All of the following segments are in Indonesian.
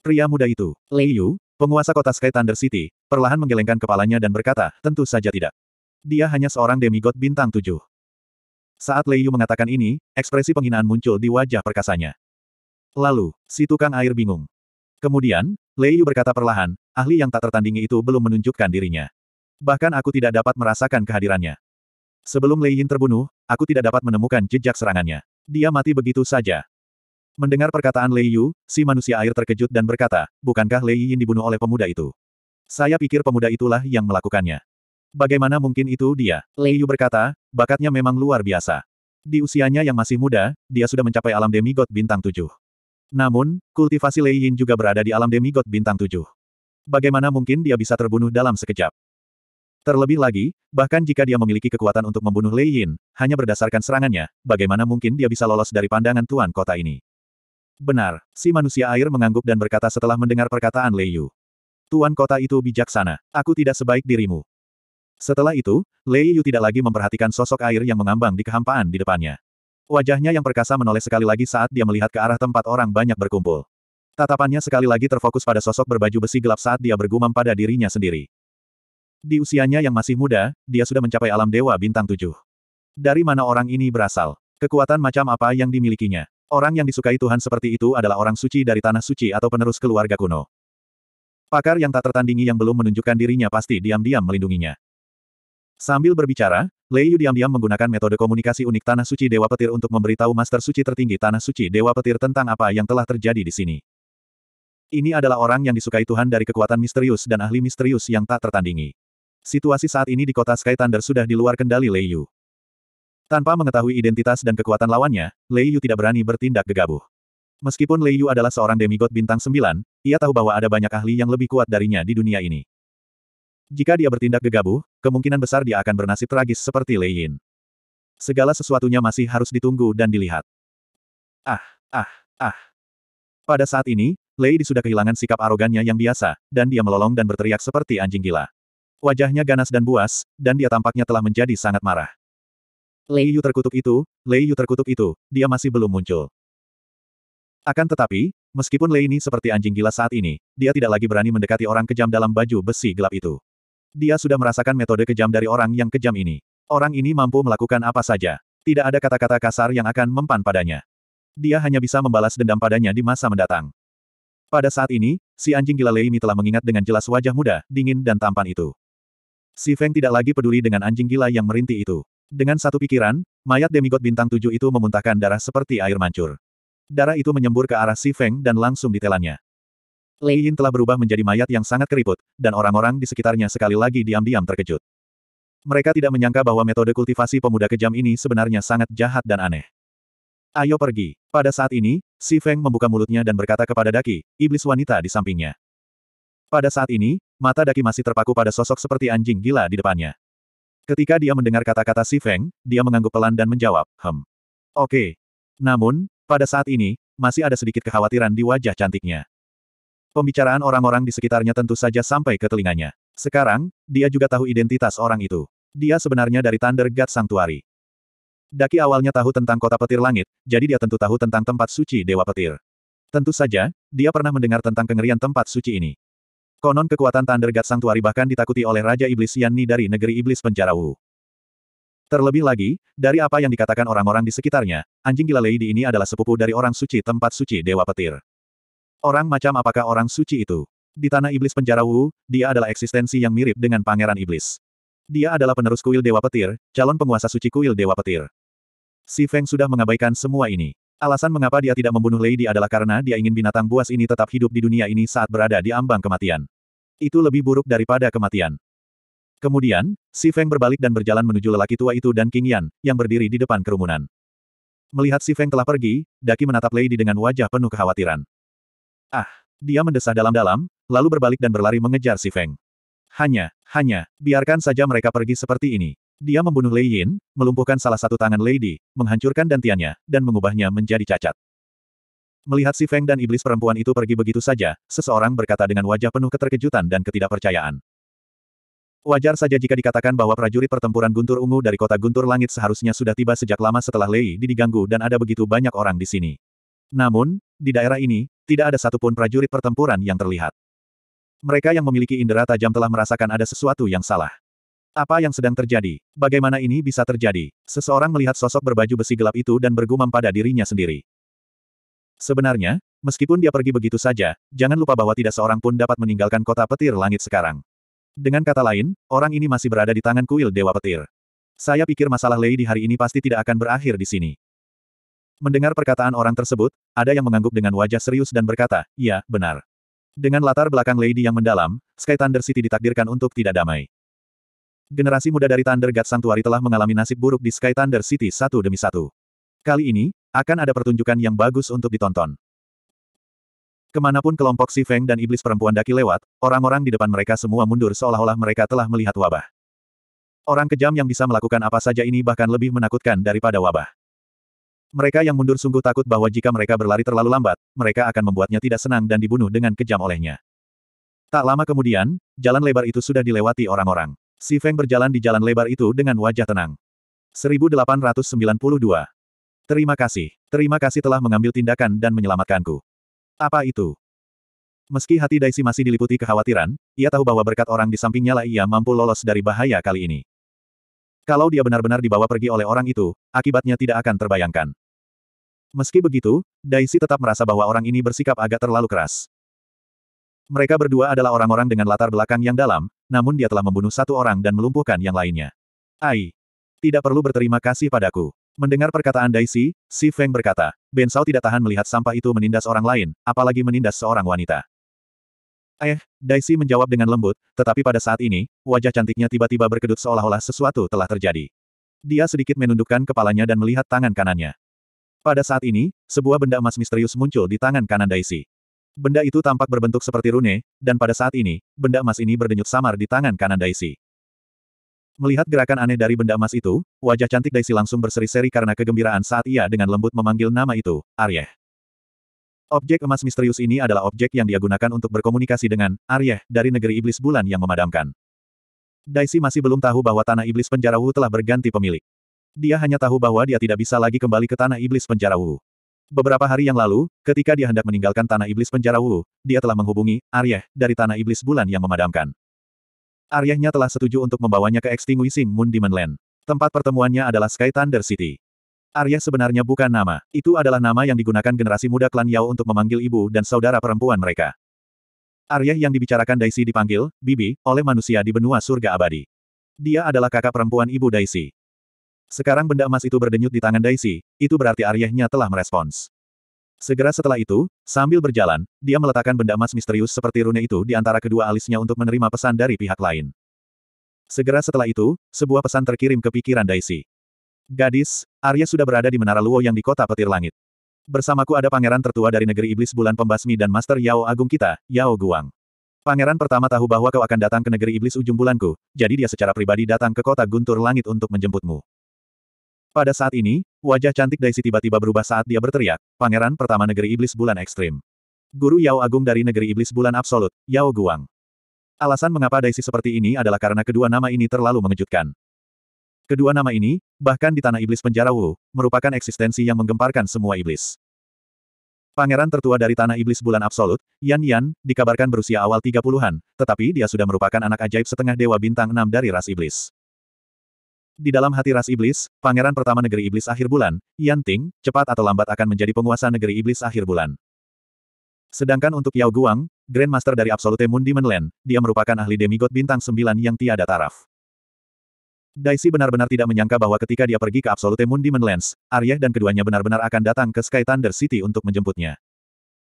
Pria muda itu, Lei Yu, penguasa kota Sky Thunder City, perlahan menggelengkan kepalanya dan berkata, tentu saja tidak. Dia hanya seorang demigod bintang tujuh. Saat Lei Yu mengatakan ini, ekspresi penghinaan muncul di wajah perkasanya. Lalu, si tukang air bingung. Kemudian, Lei Yu berkata perlahan, ahli yang tak tertandingi itu belum menunjukkan dirinya. Bahkan aku tidak dapat merasakan kehadirannya. Sebelum Lei Yin terbunuh, aku tidak dapat menemukan jejak serangannya. Dia mati begitu saja. Mendengar perkataan Lei Yu, si manusia air terkejut dan berkata, bukankah Lei Yin dibunuh oleh pemuda itu? Saya pikir pemuda itulah yang melakukannya. Bagaimana mungkin itu dia? Lei Yu berkata, bakatnya memang luar biasa. Di usianya yang masih muda, dia sudah mencapai alam demigod bintang tujuh. Namun, kultivasi Lei Yin juga berada di alam demigod bintang tujuh. Bagaimana mungkin dia bisa terbunuh dalam sekejap? Terlebih lagi, bahkan jika dia memiliki kekuatan untuk membunuh Lei Yin, hanya berdasarkan serangannya, bagaimana mungkin dia bisa lolos dari pandangan tuan kota ini? Benar, si manusia air mengangguk dan berkata setelah mendengar perkataan Lei Yu. Tuan kota itu bijaksana, aku tidak sebaik dirimu. Setelah itu, Lei Yu tidak lagi memperhatikan sosok air yang mengambang di kehampaan di depannya. Wajahnya yang perkasa menoleh sekali lagi saat dia melihat ke arah tempat orang banyak berkumpul. Tatapannya sekali lagi terfokus pada sosok berbaju besi gelap saat dia bergumam pada dirinya sendiri. Di usianya yang masih muda, dia sudah mencapai alam dewa bintang tujuh. Dari mana orang ini berasal? Kekuatan macam apa yang dimilikinya? Orang yang disukai Tuhan seperti itu adalah orang suci dari tanah suci atau penerus keluarga kuno. Pakar yang tak tertandingi yang belum menunjukkan dirinya pasti diam-diam melindunginya. Sambil berbicara, Lei Yu diam-diam menggunakan metode komunikasi unik Tanah Suci Dewa Petir untuk memberitahu Master Suci tertinggi Tanah Suci Dewa Petir tentang apa yang telah terjadi di sini. Ini adalah orang yang disukai Tuhan dari kekuatan misterius dan ahli misterius yang tak tertandingi. Situasi saat ini di kota Sky Thunder sudah di luar kendali Lei Yu. Tanpa mengetahui identitas dan kekuatan lawannya, Lei Yu tidak berani bertindak gegabah. Meskipun Lei Yu adalah seorang demigod bintang sembilan, ia tahu bahwa ada banyak ahli yang lebih kuat darinya di dunia ini. Jika dia bertindak gegabah, kemungkinan besar dia akan bernasib tragis seperti Lei Yin. Segala sesuatunya masih harus ditunggu dan dilihat. Ah, ah, ah. Pada saat ini, Lei Di sudah kehilangan sikap arogannya yang biasa, dan dia melolong dan berteriak seperti anjing gila. Wajahnya ganas dan buas, dan dia tampaknya telah menjadi sangat marah. Lei Yu terkutuk itu, Lei Yu terkutuk itu, dia masih belum muncul. Akan tetapi, meskipun Lei ini seperti anjing gila saat ini, dia tidak lagi berani mendekati orang kejam dalam baju besi gelap itu. Dia sudah merasakan metode kejam dari orang yang kejam ini. Orang ini mampu melakukan apa saja. Tidak ada kata-kata kasar yang akan mempan padanya. Dia hanya bisa membalas dendam padanya di masa mendatang. Pada saat ini, si anjing gila Lei Mi telah mengingat dengan jelas wajah muda, dingin dan tampan itu. Si Feng tidak lagi peduli dengan anjing gila yang merintih itu. Dengan satu pikiran, mayat demigod bintang tujuh itu memuntahkan darah seperti air mancur. Darah itu menyembur ke arah Si Feng dan langsung ditelannya. Lei Yin telah berubah menjadi mayat yang sangat keriput, dan orang-orang di sekitarnya sekali lagi diam-diam terkejut. Mereka tidak menyangka bahwa metode kultivasi pemuda kejam ini sebenarnya sangat jahat dan aneh. Ayo pergi. Pada saat ini, Si Feng membuka mulutnya dan berkata kepada Daki, iblis wanita di sampingnya. Pada saat ini, mata Daki masih terpaku pada sosok seperti anjing gila di depannya. Ketika dia mendengar kata-kata Si Feng, dia mengangguk pelan dan menjawab, hem. Oke. Okay. Namun, pada saat ini, masih ada sedikit kekhawatiran di wajah cantiknya. Pembicaraan orang-orang di sekitarnya tentu saja sampai ke telinganya. Sekarang, dia juga tahu identitas orang itu. Dia sebenarnya dari Thunder God Sanctuary. Daki awalnya tahu tentang kota petir langit, jadi dia tentu tahu tentang tempat suci Dewa Petir. Tentu saja, dia pernah mendengar tentang kengerian tempat suci ini. Konon kekuatan Thunder God Sanctuary bahkan ditakuti oleh Raja Iblis Yanni dari negeri Iblis Penjara Wu. Terlebih lagi, dari apa yang dikatakan orang-orang di sekitarnya, anjing gila Lady ini adalah sepupu dari orang suci tempat suci Dewa Petir. Orang macam apakah orang suci itu? Di tanah Iblis Penjara Wu, dia adalah eksistensi yang mirip dengan Pangeran Iblis. Dia adalah penerus kuil Dewa Petir, calon penguasa suci kuil Dewa Petir. Si Feng sudah mengabaikan semua ini. Alasan mengapa dia tidak membunuh Lady adalah karena dia ingin binatang buas ini tetap hidup di dunia ini saat berada di ambang kematian. Itu lebih buruk daripada kematian. Kemudian, Si Feng berbalik dan berjalan menuju lelaki tua itu dan King Yan, yang berdiri di depan kerumunan. Melihat Si Feng telah pergi, Daki menatap Lady dengan wajah penuh kekhawatiran. Ah! Dia mendesah dalam-dalam, lalu berbalik dan berlari mengejar Si Feng. Hanya, hanya, biarkan saja mereka pergi seperti ini. Dia membunuh Lei Yin, melumpuhkan salah satu tangan Lady, menghancurkan dantiannya, dan mengubahnya menjadi cacat. Melihat si Feng dan iblis perempuan itu pergi begitu saja, seseorang berkata dengan wajah penuh keterkejutan dan ketidakpercayaan. Wajar saja jika dikatakan bahwa prajurit pertempuran Guntur Ungu dari kota Guntur Langit seharusnya sudah tiba sejak lama setelah Lei Yi diganggu dan ada begitu banyak orang di sini. Namun, di daerah ini, tidak ada satupun prajurit pertempuran yang terlihat. Mereka yang memiliki indera tajam telah merasakan ada sesuatu yang salah. Apa yang sedang terjadi? Bagaimana ini bisa terjadi? Seseorang melihat sosok berbaju besi gelap itu dan bergumam pada dirinya sendiri. Sebenarnya, meskipun dia pergi begitu saja, jangan lupa bahwa tidak seorang pun dapat meninggalkan kota petir langit sekarang. Dengan kata lain, orang ini masih berada di tangan kuil Dewa Petir. Saya pikir masalah Lei di hari ini pasti tidak akan berakhir di sini. Mendengar perkataan orang tersebut, ada yang mengangguk dengan wajah serius dan berkata, "Ya, benar. Dengan latar belakang Lady yang mendalam, Sky Thunder City ditakdirkan untuk tidak damai generasi muda dari Thunder God Sanctuary telah mengalami nasib buruk di Sky Thunder City satu demi satu. Kali ini, akan ada pertunjukan yang bagus untuk ditonton. Kemanapun kelompok Si Feng dan iblis perempuan daki lewat, orang-orang di depan mereka semua mundur seolah-olah mereka telah melihat wabah. Orang kejam yang bisa melakukan apa saja ini bahkan lebih menakutkan daripada wabah. Mereka yang mundur sungguh takut bahwa jika mereka berlari terlalu lambat, mereka akan membuatnya tidak senang dan dibunuh dengan kejam olehnya. Tak lama kemudian, jalan lebar itu sudah dilewati orang-orang. Si Feng berjalan di jalan lebar itu dengan wajah tenang. 1892. Terima kasih. Terima kasih telah mengambil tindakan dan menyelamatkanku. Apa itu? Meski hati Daisy masih diliputi kekhawatiran, ia tahu bahwa berkat orang di sampingnya lah ia mampu lolos dari bahaya kali ini. Kalau dia benar-benar dibawa pergi oleh orang itu, akibatnya tidak akan terbayangkan. Meski begitu, Daisy tetap merasa bahwa orang ini bersikap agak terlalu keras. Mereka berdua adalah orang-orang dengan latar belakang yang dalam, namun dia telah membunuh satu orang dan melumpuhkan yang lainnya. Ai. Tidak perlu berterima kasih padaku. Mendengar perkataan Daisy, Si Feng berkata, Ben Sao tidak tahan melihat sampah itu menindas orang lain, apalagi menindas seorang wanita. Eh, Daisy menjawab dengan lembut, tetapi pada saat ini, wajah cantiknya tiba-tiba berkedut seolah-olah sesuatu telah terjadi. Dia sedikit menundukkan kepalanya dan melihat tangan kanannya. Pada saat ini, sebuah benda emas misterius muncul di tangan kanan Daisy. Benda itu tampak berbentuk seperti rune, dan pada saat ini, benda emas ini berdenyut samar di tangan kanan Daisy. Melihat gerakan aneh dari benda emas itu, wajah cantik Daisy langsung berseri-seri karena kegembiraan saat ia dengan lembut memanggil nama itu, Arya. Objek emas misterius ini adalah objek yang dia gunakan untuk berkomunikasi dengan Arya dari negeri iblis bulan yang memadamkan. Daisy masih belum tahu bahwa tanah iblis penjara Wu telah berganti pemilik. Dia hanya tahu bahwa dia tidak bisa lagi kembali ke tanah iblis penjara Wu. Beberapa hari yang lalu, ketika dia hendak meninggalkan tanah iblis penjara Wu, dia telah menghubungi Arya dari tanah iblis bulan yang memadamkan. Aryehnya telah setuju untuk membawanya ke Extinguishing Moon Demon Land. Tempat pertemuannya adalah Sky Thunder City. Arya sebenarnya bukan nama, itu adalah nama yang digunakan generasi muda klan Yao untuk memanggil ibu dan saudara perempuan mereka. Arya yang dibicarakan Daisy dipanggil, Bibi, oleh manusia di benua surga abadi. Dia adalah kakak perempuan ibu Daisy. Sekarang benda emas itu berdenyut di tangan Daisy, itu berarti Aryehnya telah merespons. Segera setelah itu, sambil berjalan, dia meletakkan benda emas misterius seperti rune itu di antara kedua alisnya untuk menerima pesan dari pihak lain. Segera setelah itu, sebuah pesan terkirim ke pikiran Daisy. Gadis, Arya sudah berada di Menara Luo yang di kota petir langit. Bersamaku ada pangeran tertua dari negeri iblis bulan pembasmi dan master Yao Agung kita, Yao Guang. Pangeran pertama tahu bahwa kau akan datang ke negeri iblis ujung bulanku, jadi dia secara pribadi datang ke kota guntur langit untuk menjemputmu. Pada saat ini, wajah cantik Daisy tiba-tiba berubah saat dia berteriak, Pangeran Pertama Negeri Iblis Bulan Ekstrim. Guru Yao Agung dari Negeri Iblis Bulan Absolut, Yao Guang. Alasan mengapa Daisy seperti ini adalah karena kedua nama ini terlalu mengejutkan. Kedua nama ini, bahkan di tanah iblis penjara Wu, merupakan eksistensi yang menggemparkan semua iblis. Pangeran tertua dari tanah iblis bulan absolut, Yan Yan, dikabarkan berusia awal 30-an, tetapi dia sudah merupakan anak ajaib setengah dewa bintang 6 dari ras iblis. Di dalam hati ras iblis, pangeran pertama negeri iblis akhir bulan, Yan Ting, cepat atau lambat akan menjadi penguasa negeri iblis akhir bulan. Sedangkan untuk Yao Guang, Grandmaster dari Absolute Moon Demon Land, dia merupakan ahli demigod bintang 9 yang tiada taraf. Daisy benar-benar tidak menyangka bahwa ketika dia pergi ke Absolute Moon Demon Lands, Arya dan keduanya benar-benar akan datang ke Sky Thunder City untuk menjemputnya.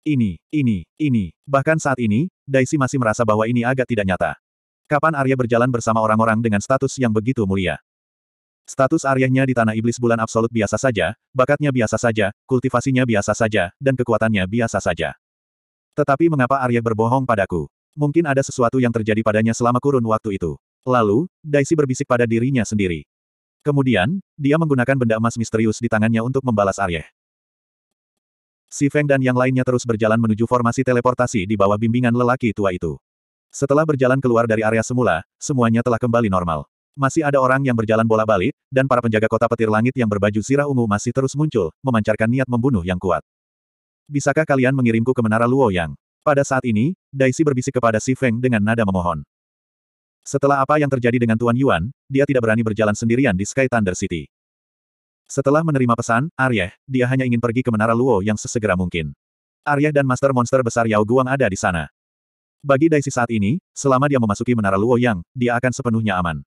Ini, ini, ini. Bahkan saat ini, Daisy masih merasa bahwa ini agak tidak nyata. Kapan Arya berjalan bersama orang-orang dengan status yang begitu mulia? Status Aryahnya di Tanah Iblis Bulan Absolut biasa saja, bakatnya biasa saja, kultivasinya biasa saja, dan kekuatannya biasa saja. Tetapi mengapa Arya berbohong padaku? Mungkin ada sesuatu yang terjadi padanya selama kurun waktu itu. Lalu, Daisy berbisik pada dirinya sendiri. Kemudian, dia menggunakan benda emas misterius di tangannya untuk membalas Arya. Si Feng dan yang lainnya terus berjalan menuju formasi teleportasi di bawah bimbingan lelaki tua itu. Setelah berjalan keluar dari area semula, semuanya telah kembali normal. Masih ada orang yang berjalan bola balik, dan para penjaga kota petir langit yang berbaju sirah ungu masih terus muncul, memancarkan niat membunuh yang kuat. Bisakah kalian mengirimku ke Menara Luo Yang? Pada saat ini, Daisy berbisik kepada Si Feng dengan nada memohon. Setelah apa yang terjadi dengan Tuan Yuan, dia tidak berani berjalan sendirian di Sky Thunder City. Setelah menerima pesan, Aryeh, dia hanya ingin pergi ke Menara Luo yang sesegera mungkin. Aryeh dan Master Monster besar Yao Guang ada di sana. Bagi Daisy saat ini, selama dia memasuki Menara Luo Yang, dia akan sepenuhnya aman.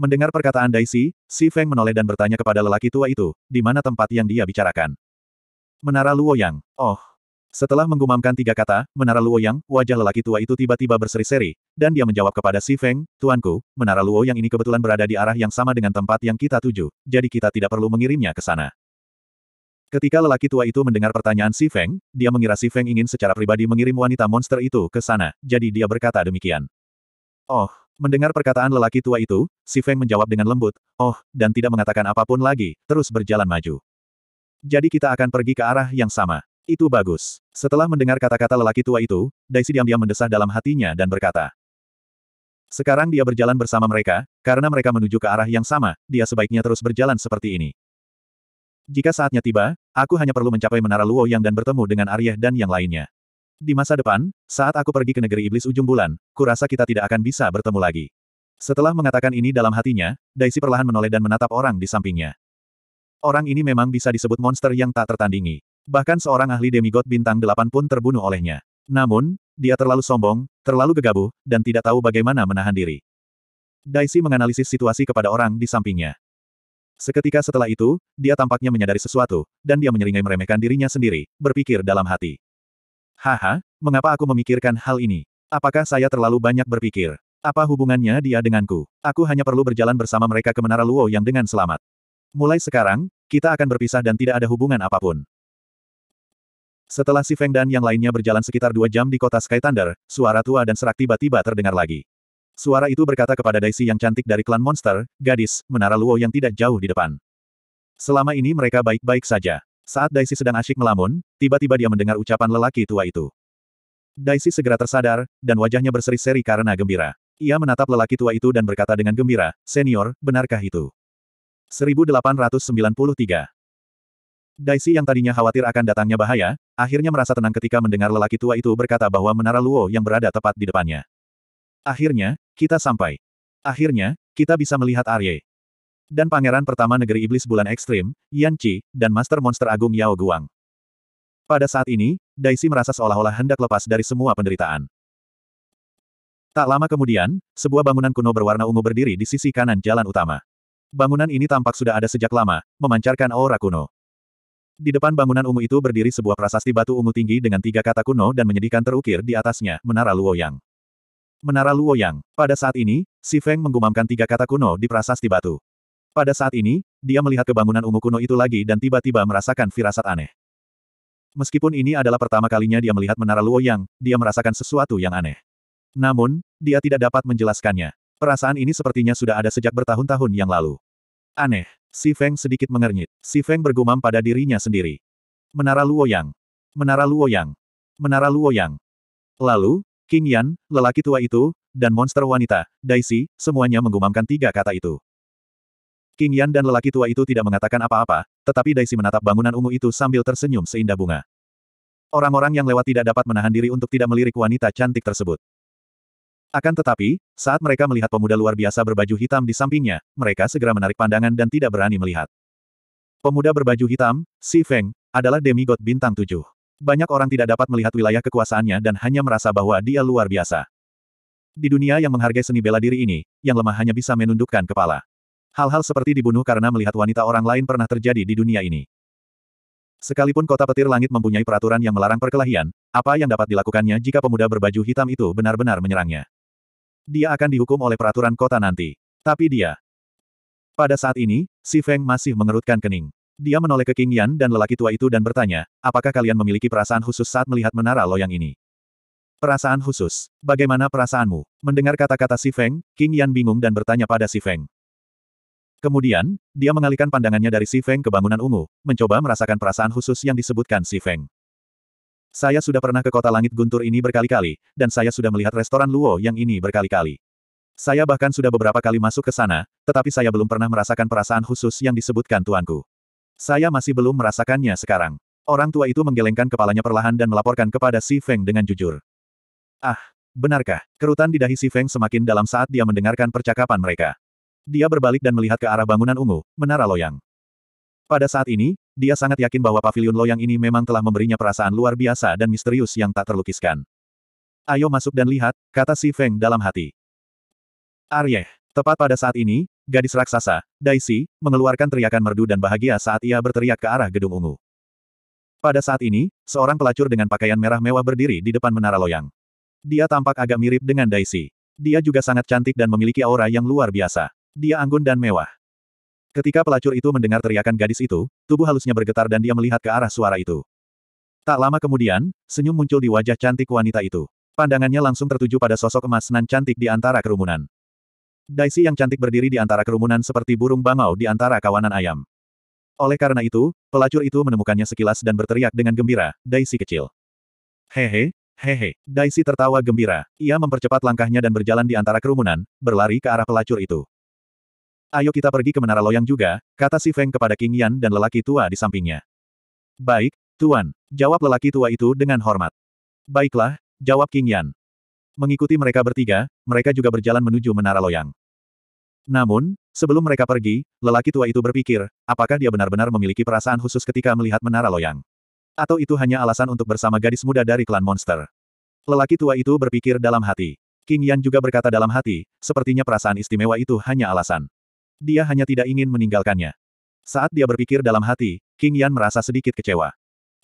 Mendengar perkataan Daisy, Si Feng menoleh dan bertanya kepada lelaki tua itu, di mana tempat yang dia bicarakan. Menara Luoyang. Oh. Setelah menggumamkan tiga kata, Menara Luoyang, wajah lelaki tua itu tiba-tiba berseri-seri, dan dia menjawab kepada Si Feng, Tuanku, Menara Luoyang ini kebetulan berada di arah yang sama dengan tempat yang kita tuju, jadi kita tidak perlu mengirimnya ke sana. Ketika lelaki tua itu mendengar pertanyaan Si Feng, dia mengira Si Feng ingin secara pribadi mengirim wanita monster itu ke sana, jadi dia berkata demikian. Oh, mendengar perkataan lelaki tua itu, si Feng menjawab dengan lembut, oh, dan tidak mengatakan apapun lagi, terus berjalan maju. Jadi kita akan pergi ke arah yang sama. Itu bagus. Setelah mendengar kata-kata lelaki tua itu, Daisy diam-diam mendesah dalam hatinya dan berkata. Sekarang dia berjalan bersama mereka, karena mereka menuju ke arah yang sama, dia sebaiknya terus berjalan seperti ini. Jika saatnya tiba, aku hanya perlu mencapai menara Luo Yang dan bertemu dengan Arya dan yang lainnya. Di masa depan, saat aku pergi ke negeri iblis ujung bulan, kurasa kita tidak akan bisa bertemu lagi. Setelah mengatakan ini dalam hatinya, Daisy perlahan menoleh dan menatap orang di sampingnya. Orang ini memang bisa disebut monster yang tak tertandingi. Bahkan seorang ahli demigod bintang delapan pun terbunuh olehnya. Namun, dia terlalu sombong, terlalu gegabah, dan tidak tahu bagaimana menahan diri. Daisy menganalisis situasi kepada orang di sampingnya. Seketika setelah itu, dia tampaknya menyadari sesuatu, dan dia menyeringai meremehkan dirinya sendiri, berpikir dalam hati. Haha, mengapa aku memikirkan hal ini? Apakah saya terlalu banyak berpikir? Apa hubungannya dia denganku? Aku hanya perlu berjalan bersama mereka ke Menara Luo yang dengan selamat. Mulai sekarang, kita akan berpisah dan tidak ada hubungan apapun. Setelah si Feng dan yang lainnya berjalan sekitar dua jam di kota Sky Thunder, suara tua dan serak tiba-tiba terdengar lagi. Suara itu berkata kepada Daisy yang cantik dari klan monster, gadis, menara Luo yang tidak jauh di depan. Selama ini mereka baik-baik saja. Saat Daisy sedang asyik melamun, tiba-tiba dia mendengar ucapan lelaki tua itu. Daisy segera tersadar, dan wajahnya berseri-seri karena gembira. Ia menatap lelaki tua itu dan berkata dengan gembira, Senior, benarkah itu? 1893 Daisy yang tadinya khawatir akan datangnya bahaya, akhirnya merasa tenang ketika mendengar lelaki tua itu berkata bahwa menara Luo yang berada tepat di depannya. Akhirnya, kita sampai. Akhirnya, kita bisa melihat Arye dan Pangeran Pertama Negeri Iblis Bulan Ekstrim, Yan Qi, dan Master Monster Agung Yao Guang. Pada saat ini, Daisy merasa seolah-olah hendak lepas dari semua penderitaan. Tak lama kemudian, sebuah bangunan kuno berwarna ungu berdiri di sisi kanan jalan utama. Bangunan ini tampak sudah ada sejak lama, memancarkan aura kuno. Di depan bangunan ungu itu berdiri sebuah prasasti batu ungu tinggi dengan tiga kata kuno dan menyedihkan terukir di atasnya, Menara Luoyang. Menara Luoyang. Pada saat ini, Si Feng menggumamkan tiga kata kuno di prasasti batu. Pada saat ini, dia melihat kebangunan ungu kuno itu lagi dan tiba-tiba merasakan firasat aneh. Meskipun ini adalah pertama kalinya dia melihat menara Luoyang, dia merasakan sesuatu yang aneh. Namun, dia tidak dapat menjelaskannya. Perasaan ini sepertinya sudah ada sejak bertahun-tahun yang lalu. Aneh. Si Feng sedikit mengernyit. Si Feng bergumam pada dirinya sendiri. Menara Luoyang, Menara Luoyang, Menara Luoyang. Lalu, King Yan, lelaki tua itu, dan monster wanita, Daisy, semuanya menggumamkan tiga kata itu. King Yan dan lelaki tua itu tidak mengatakan apa-apa, tetapi Daisy menatap bangunan ungu itu sambil tersenyum seindah bunga. Orang-orang yang lewat tidak dapat menahan diri untuk tidak melirik wanita cantik tersebut. Akan tetapi, saat mereka melihat pemuda luar biasa berbaju hitam di sampingnya, mereka segera menarik pandangan dan tidak berani melihat. Pemuda berbaju hitam, Si Feng, adalah demigod bintang tujuh. Banyak orang tidak dapat melihat wilayah kekuasaannya dan hanya merasa bahwa dia luar biasa. Di dunia yang menghargai seni bela diri ini, yang lemah hanya bisa menundukkan kepala. Hal-hal seperti dibunuh karena melihat wanita orang lain pernah terjadi di dunia ini. Sekalipun kota petir langit mempunyai peraturan yang melarang perkelahian, apa yang dapat dilakukannya jika pemuda berbaju hitam itu benar-benar menyerangnya? Dia akan dihukum oleh peraturan kota nanti. Tapi dia... Pada saat ini, si Feng masih mengerutkan kening. Dia menoleh ke King Yan dan lelaki tua itu dan bertanya, apakah kalian memiliki perasaan khusus saat melihat menara loyang ini? Perasaan khusus. Bagaimana perasaanmu? Mendengar kata-kata Si Feng, King Yan bingung dan bertanya pada Si Feng. Kemudian, dia mengalihkan pandangannya dari Si Feng ke bangunan ungu, mencoba merasakan perasaan khusus yang disebutkan Si Feng. Saya sudah pernah ke kota langit guntur ini berkali-kali, dan saya sudah melihat restoran Luo yang ini berkali-kali. Saya bahkan sudah beberapa kali masuk ke sana, tetapi saya belum pernah merasakan perasaan khusus yang disebutkan tuanku. Saya masih belum merasakannya sekarang. Orang tua itu menggelengkan kepalanya perlahan dan melaporkan kepada Si Feng dengan jujur. Ah, benarkah? Kerutan di dahi Si Feng semakin dalam saat dia mendengarkan percakapan mereka. Dia berbalik dan melihat ke arah bangunan ungu, Menara Loyang. Pada saat ini, dia sangat yakin bahwa pavilion Loyang ini memang telah memberinya perasaan luar biasa dan misterius yang tak terlukiskan. Ayo masuk dan lihat, kata Si Feng dalam hati. Aryeh. Tepat pada saat ini, gadis raksasa, Daisy, mengeluarkan teriakan merdu dan bahagia saat ia berteriak ke arah gedung ungu. Pada saat ini, seorang pelacur dengan pakaian merah mewah berdiri di depan menara loyang. Dia tampak agak mirip dengan Daisy. Dia juga sangat cantik dan memiliki aura yang luar biasa. Dia anggun dan mewah. Ketika pelacur itu mendengar teriakan gadis itu, tubuh halusnya bergetar dan dia melihat ke arah suara itu. Tak lama kemudian, senyum muncul di wajah cantik wanita itu. Pandangannya langsung tertuju pada sosok emas nan cantik di antara kerumunan. Daisy yang cantik berdiri di antara kerumunan seperti burung bangau di antara kawanan ayam. Oleh karena itu, pelacur itu menemukannya sekilas dan berteriak dengan gembira, Daisy kecil. Hehe, hehe, Daisy tertawa gembira. Ia mempercepat langkahnya dan berjalan di antara kerumunan, berlari ke arah pelacur itu. Ayo kita pergi ke Menara Loyang juga, kata si Feng kepada King Yan dan lelaki tua di sampingnya. Baik, Tuan, jawab lelaki tua itu dengan hormat. Baiklah, jawab King Yan. Mengikuti mereka bertiga, mereka juga berjalan menuju Menara Loyang. Namun, sebelum mereka pergi, lelaki tua itu berpikir, apakah dia benar-benar memiliki perasaan khusus ketika melihat Menara Loyang? Atau itu hanya alasan untuk bersama gadis muda dari klan monster? Lelaki tua itu berpikir dalam hati. King Yan juga berkata dalam hati, sepertinya perasaan istimewa itu hanya alasan dia hanya tidak ingin meninggalkannya. Saat dia berpikir dalam hati, King Yan merasa sedikit kecewa.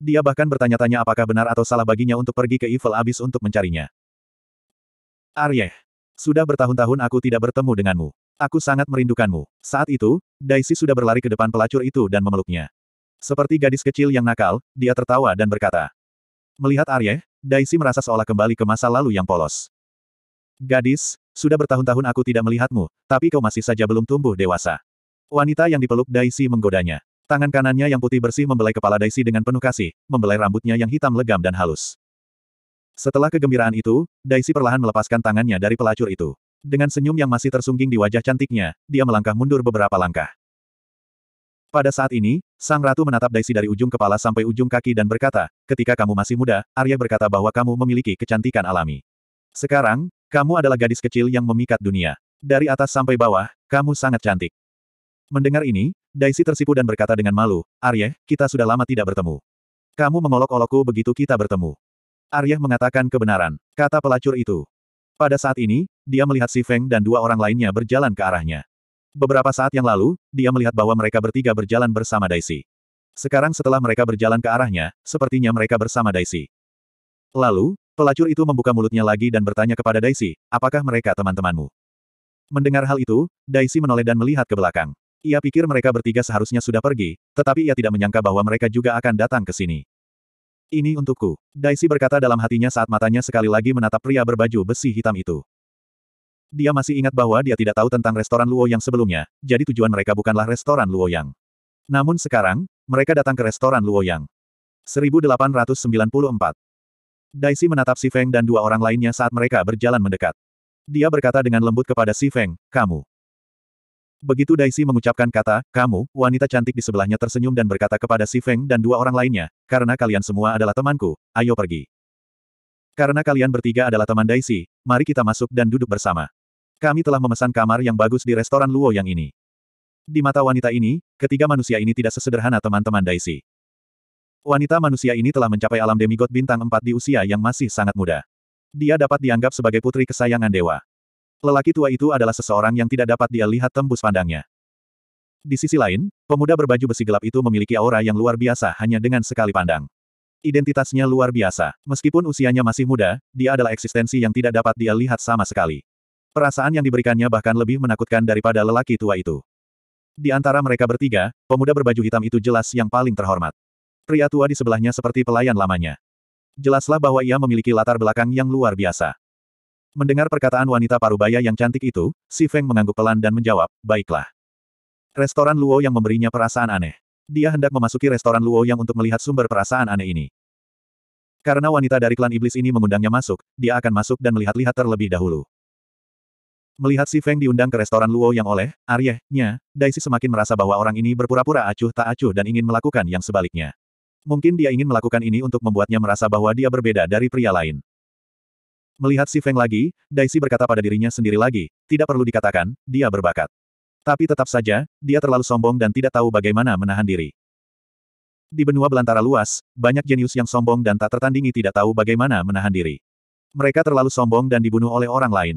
Dia bahkan bertanya-tanya apakah benar atau salah baginya untuk pergi ke Evil Abyss untuk mencarinya. Aryeh, sudah bertahun-tahun aku tidak bertemu denganmu. Aku sangat merindukanmu. Saat itu, Daisy sudah berlari ke depan pelacur itu dan memeluknya. Seperti gadis kecil yang nakal, dia tertawa dan berkata. Melihat Aryeh, Daisy merasa seolah kembali ke masa lalu yang polos. Gadis, sudah bertahun-tahun aku tidak melihatmu, tapi kau masih saja belum tumbuh dewasa. Wanita yang dipeluk Daisy menggodanya. Tangan kanannya yang putih bersih membelai kepala Daisy dengan penuh kasih, membelai rambutnya yang hitam legam dan halus. Setelah kegembiraan itu, Daisy perlahan melepaskan tangannya dari pelacur itu. Dengan senyum yang masih tersungging di wajah cantiknya, dia melangkah mundur beberapa langkah. Pada saat ini, Sang Ratu menatap Daisy dari ujung kepala sampai ujung kaki dan berkata, ketika kamu masih muda, Arya berkata bahwa kamu memiliki kecantikan alami. Sekarang, kamu adalah gadis kecil yang memikat dunia. Dari atas sampai bawah, kamu sangat cantik. Mendengar ini, Daisy tersipu dan berkata dengan malu, Arya, kita sudah lama tidak bertemu. Kamu mengolok-olokku begitu kita bertemu. Arya mengatakan kebenaran, kata pelacur itu. Pada saat ini, dia melihat Si Feng dan dua orang lainnya berjalan ke arahnya. Beberapa saat yang lalu, dia melihat bahwa mereka bertiga berjalan bersama Daisy. Sekarang setelah mereka berjalan ke arahnya, sepertinya mereka bersama Daisy. Lalu, Pelacur itu membuka mulutnya lagi dan bertanya kepada Daisy, apakah mereka teman-temanmu? Mendengar hal itu, Daisy menoleh dan melihat ke belakang. Ia pikir mereka bertiga seharusnya sudah pergi, tetapi ia tidak menyangka bahwa mereka juga akan datang ke sini. Ini untukku, Daisy berkata dalam hatinya saat matanya sekali lagi menatap pria berbaju besi hitam itu. Dia masih ingat bahwa dia tidak tahu tentang restoran Luo Yang sebelumnya, jadi tujuan mereka bukanlah restoran Luo Yang. Namun sekarang, mereka datang ke restoran Luo Yang. 1894 Daisy menatap Si Feng dan dua orang lainnya saat mereka berjalan mendekat. Dia berkata dengan lembut kepada Si Feng, kamu. Begitu Daisy mengucapkan kata, kamu, wanita cantik di sebelahnya tersenyum dan berkata kepada Si Feng dan dua orang lainnya, karena kalian semua adalah temanku, ayo pergi. Karena kalian bertiga adalah teman Daisy, mari kita masuk dan duduk bersama. Kami telah memesan kamar yang bagus di restoran Luo yang ini. Di mata wanita ini, ketiga manusia ini tidak sesederhana teman-teman Daisy. Wanita manusia ini telah mencapai alam demigod bintang 4 di usia yang masih sangat muda. Dia dapat dianggap sebagai putri kesayangan dewa. Lelaki tua itu adalah seseorang yang tidak dapat dia lihat tembus pandangnya. Di sisi lain, pemuda berbaju besi gelap itu memiliki aura yang luar biasa hanya dengan sekali pandang. Identitasnya luar biasa. Meskipun usianya masih muda, dia adalah eksistensi yang tidak dapat dia lihat sama sekali. Perasaan yang diberikannya bahkan lebih menakutkan daripada lelaki tua itu. Di antara mereka bertiga, pemuda berbaju hitam itu jelas yang paling terhormat. Pria tua di sebelahnya seperti pelayan lamanya. Jelaslah bahwa ia memiliki latar belakang yang luar biasa. Mendengar perkataan wanita parubaya yang cantik itu, Si Feng mengangguk pelan dan menjawab, baiklah. Restoran Luo yang memberinya perasaan aneh. Dia hendak memasuki restoran Luo yang untuk melihat sumber perasaan aneh ini. Karena wanita dari klan iblis ini mengundangnya masuk, dia akan masuk dan melihat-lihat terlebih dahulu. Melihat si Feng diundang ke restoran Luo yang oleh, Aryeh, Nya, Daisy semakin merasa bahwa orang ini berpura-pura acuh tak acuh dan ingin melakukan yang sebaliknya. Mungkin dia ingin melakukan ini untuk membuatnya merasa bahwa dia berbeda dari pria lain. Melihat si Feng lagi, Daisy berkata pada dirinya sendiri lagi, tidak perlu dikatakan, dia berbakat. Tapi tetap saja, dia terlalu sombong dan tidak tahu bagaimana menahan diri. Di benua belantara luas, banyak jenius yang sombong dan tak tertandingi tidak tahu bagaimana menahan diri. Mereka terlalu sombong dan dibunuh oleh orang lain.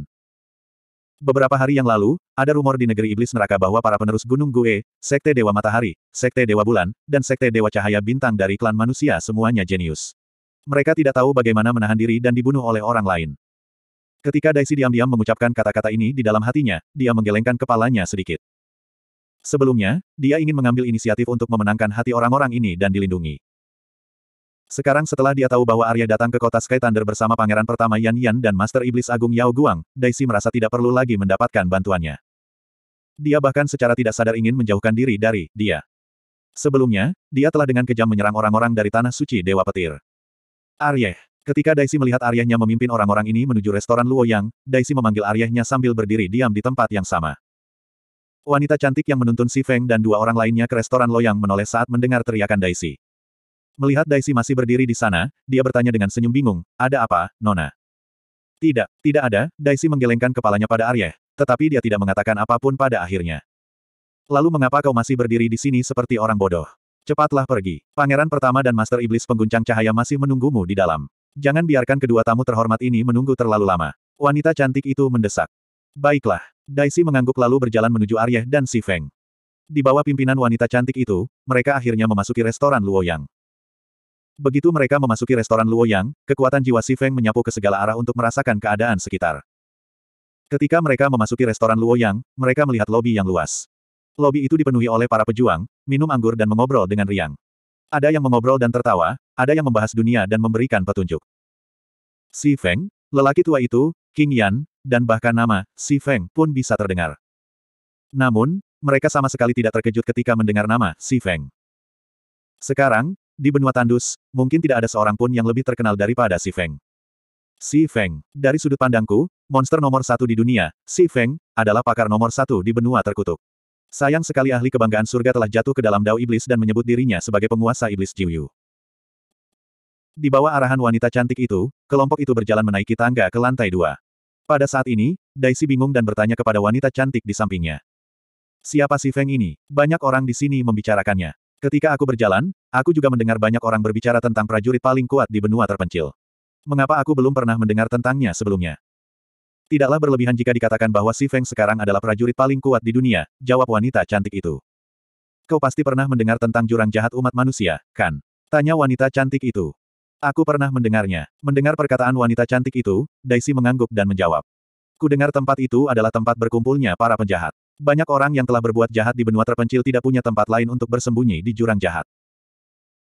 Beberapa hari yang lalu, ada rumor di negeri iblis neraka bahwa para penerus Gunung Gue, Sekte Dewa Matahari, Sekte Dewa Bulan, dan Sekte Dewa Cahaya Bintang dari klan manusia semuanya jenius. Mereka tidak tahu bagaimana menahan diri dan dibunuh oleh orang lain. Ketika Daisy diam-diam mengucapkan kata-kata ini di dalam hatinya, dia menggelengkan kepalanya sedikit. Sebelumnya, dia ingin mengambil inisiatif untuk memenangkan hati orang-orang ini dan dilindungi. Sekarang setelah dia tahu bahwa Arya datang ke kota Sky Thunder bersama pangeran pertama Yan Yan dan Master Iblis Agung Yao Guang, Daisy merasa tidak perlu lagi mendapatkan bantuannya. Dia bahkan secara tidak sadar ingin menjauhkan diri dari dia. Sebelumnya, dia telah dengan kejam menyerang orang-orang dari Tanah Suci Dewa Petir. Arya. Ketika Daisy melihat Aryahnya memimpin orang-orang ini menuju restoran Luoyang, Daisy memanggil Aryahnya sambil berdiri diam di tempat yang sama. Wanita cantik yang menuntun Si Feng dan dua orang lainnya ke restoran Loyang menoleh saat mendengar teriakan Daisy. Melihat Daisy masih berdiri di sana, dia bertanya dengan senyum bingung, ada apa, Nona? Tidak, tidak ada, Daisy menggelengkan kepalanya pada Arya, tetapi dia tidak mengatakan apapun pada akhirnya. Lalu mengapa kau masih berdiri di sini seperti orang bodoh? Cepatlah pergi. Pangeran pertama dan Master Iblis pengguncang cahaya masih menunggumu di dalam. Jangan biarkan kedua tamu terhormat ini menunggu terlalu lama. Wanita cantik itu mendesak. Baiklah. Daisy mengangguk lalu berjalan menuju Aryeh dan Si Feng. Di bawah pimpinan wanita cantik itu, mereka akhirnya memasuki restoran Luoyang. Begitu mereka memasuki restoran Luoyang, kekuatan jiwa Si Feng menyapu ke segala arah untuk merasakan keadaan sekitar. Ketika mereka memasuki restoran Luoyang, mereka melihat lobi yang luas. Lobi itu dipenuhi oleh para pejuang, minum anggur dan mengobrol dengan riang. Ada yang mengobrol dan tertawa, ada yang membahas dunia dan memberikan petunjuk. Si Feng, lelaki tua itu, King Yan, dan bahkan nama, Si Feng, pun bisa terdengar. Namun, mereka sama sekali tidak terkejut ketika mendengar nama, Si Feng. Sekarang, di benua tandus, mungkin tidak ada seorang pun yang lebih terkenal daripada Si Feng. Si Feng, dari sudut pandangku, monster nomor satu di dunia, Si Feng, adalah pakar nomor satu di benua terkutuk. Sayang sekali ahli kebanggaan surga telah jatuh ke dalam dao iblis dan menyebut dirinya sebagai penguasa iblis Jiuyu. Di bawah arahan wanita cantik itu, kelompok itu berjalan menaiki tangga ke lantai dua. Pada saat ini, Daisy bingung dan bertanya kepada wanita cantik di sampingnya. Siapa si Feng ini? Banyak orang di sini membicarakannya. Ketika aku berjalan, aku juga mendengar banyak orang berbicara tentang prajurit paling kuat di benua terpencil. Mengapa aku belum pernah mendengar tentangnya sebelumnya? Tidaklah berlebihan jika dikatakan bahwa Si Feng sekarang adalah prajurit paling kuat di dunia, jawab wanita cantik itu. Kau pasti pernah mendengar tentang jurang jahat umat manusia, kan? Tanya wanita cantik itu. Aku pernah mendengarnya. Mendengar perkataan wanita cantik itu, Daisy mengangguk dan menjawab. Kudengar tempat itu adalah tempat berkumpulnya para penjahat. Banyak orang yang telah berbuat jahat di benua terpencil tidak punya tempat lain untuk bersembunyi di jurang jahat.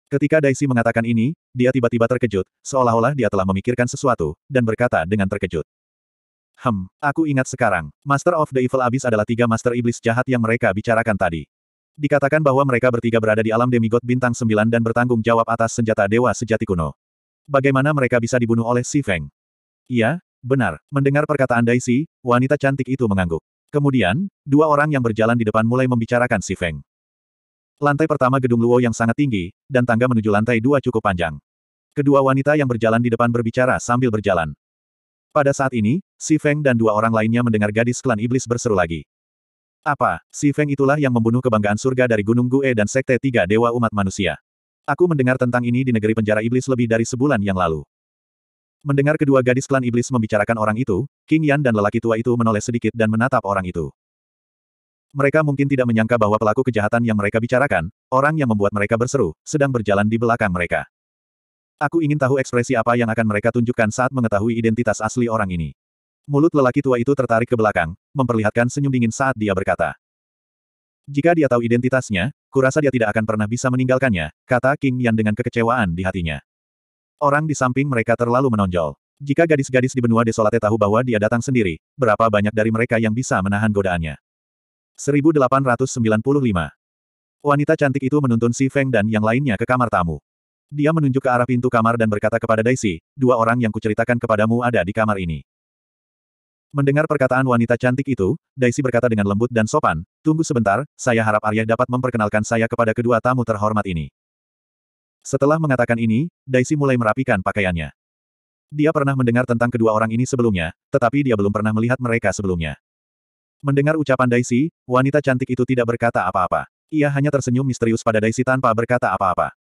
Ketika Daisy mengatakan ini, dia tiba-tiba terkejut, seolah-olah dia telah memikirkan sesuatu, dan berkata dengan terkejut. Hem, aku ingat sekarang, Master of the Evil Abyss adalah tiga Master Iblis jahat yang mereka bicarakan tadi. Dikatakan bahwa mereka bertiga berada di alam demigod bintang sembilan dan bertanggung jawab atas senjata dewa sejati kuno. Bagaimana mereka bisa dibunuh oleh Si Feng? Iya, benar. Mendengar perkataan Daisy, wanita cantik itu mengangguk. Kemudian, dua orang yang berjalan di depan mulai membicarakan si Feng. Lantai pertama gedung Luo yang sangat tinggi, dan tangga menuju lantai dua cukup panjang. Kedua wanita yang berjalan di depan berbicara sambil berjalan. Pada saat ini, Si Feng dan dua orang lainnya mendengar gadis klan iblis berseru lagi. Apa, Si Feng itulah yang membunuh kebanggaan surga dari Gunung Gue dan Sekte Tiga Dewa Umat Manusia. Aku mendengar tentang ini di negeri penjara iblis lebih dari sebulan yang lalu. Mendengar kedua gadis klan iblis membicarakan orang itu, King Yan dan lelaki tua itu menoleh sedikit dan menatap orang itu. Mereka mungkin tidak menyangka bahwa pelaku kejahatan yang mereka bicarakan, orang yang membuat mereka berseru, sedang berjalan di belakang mereka. Aku ingin tahu ekspresi apa yang akan mereka tunjukkan saat mengetahui identitas asli orang ini. Mulut lelaki tua itu tertarik ke belakang, memperlihatkan senyum dingin saat dia berkata. Jika dia tahu identitasnya, kurasa dia tidak akan pernah bisa meninggalkannya, kata King Yan dengan kekecewaan di hatinya. Orang di samping mereka terlalu menonjol. Jika gadis-gadis di benua desolate tahu bahwa dia datang sendiri, berapa banyak dari mereka yang bisa menahan godaannya? 1895 Wanita cantik itu menuntun Si Feng dan yang lainnya ke kamar tamu. Dia menunjuk ke arah pintu kamar dan berkata kepada Daisy, dua orang yang kuceritakan kepadamu ada di kamar ini. Mendengar perkataan wanita cantik itu, Daisy berkata dengan lembut dan sopan, Tunggu sebentar, saya harap Arya dapat memperkenalkan saya kepada kedua tamu terhormat ini. Setelah mengatakan ini, Daisy mulai merapikan pakaiannya. Dia pernah mendengar tentang kedua orang ini sebelumnya, tetapi dia belum pernah melihat mereka sebelumnya. Mendengar ucapan Daisy, wanita cantik itu tidak berkata apa-apa. Ia hanya tersenyum misterius pada Daisy tanpa berkata apa-apa.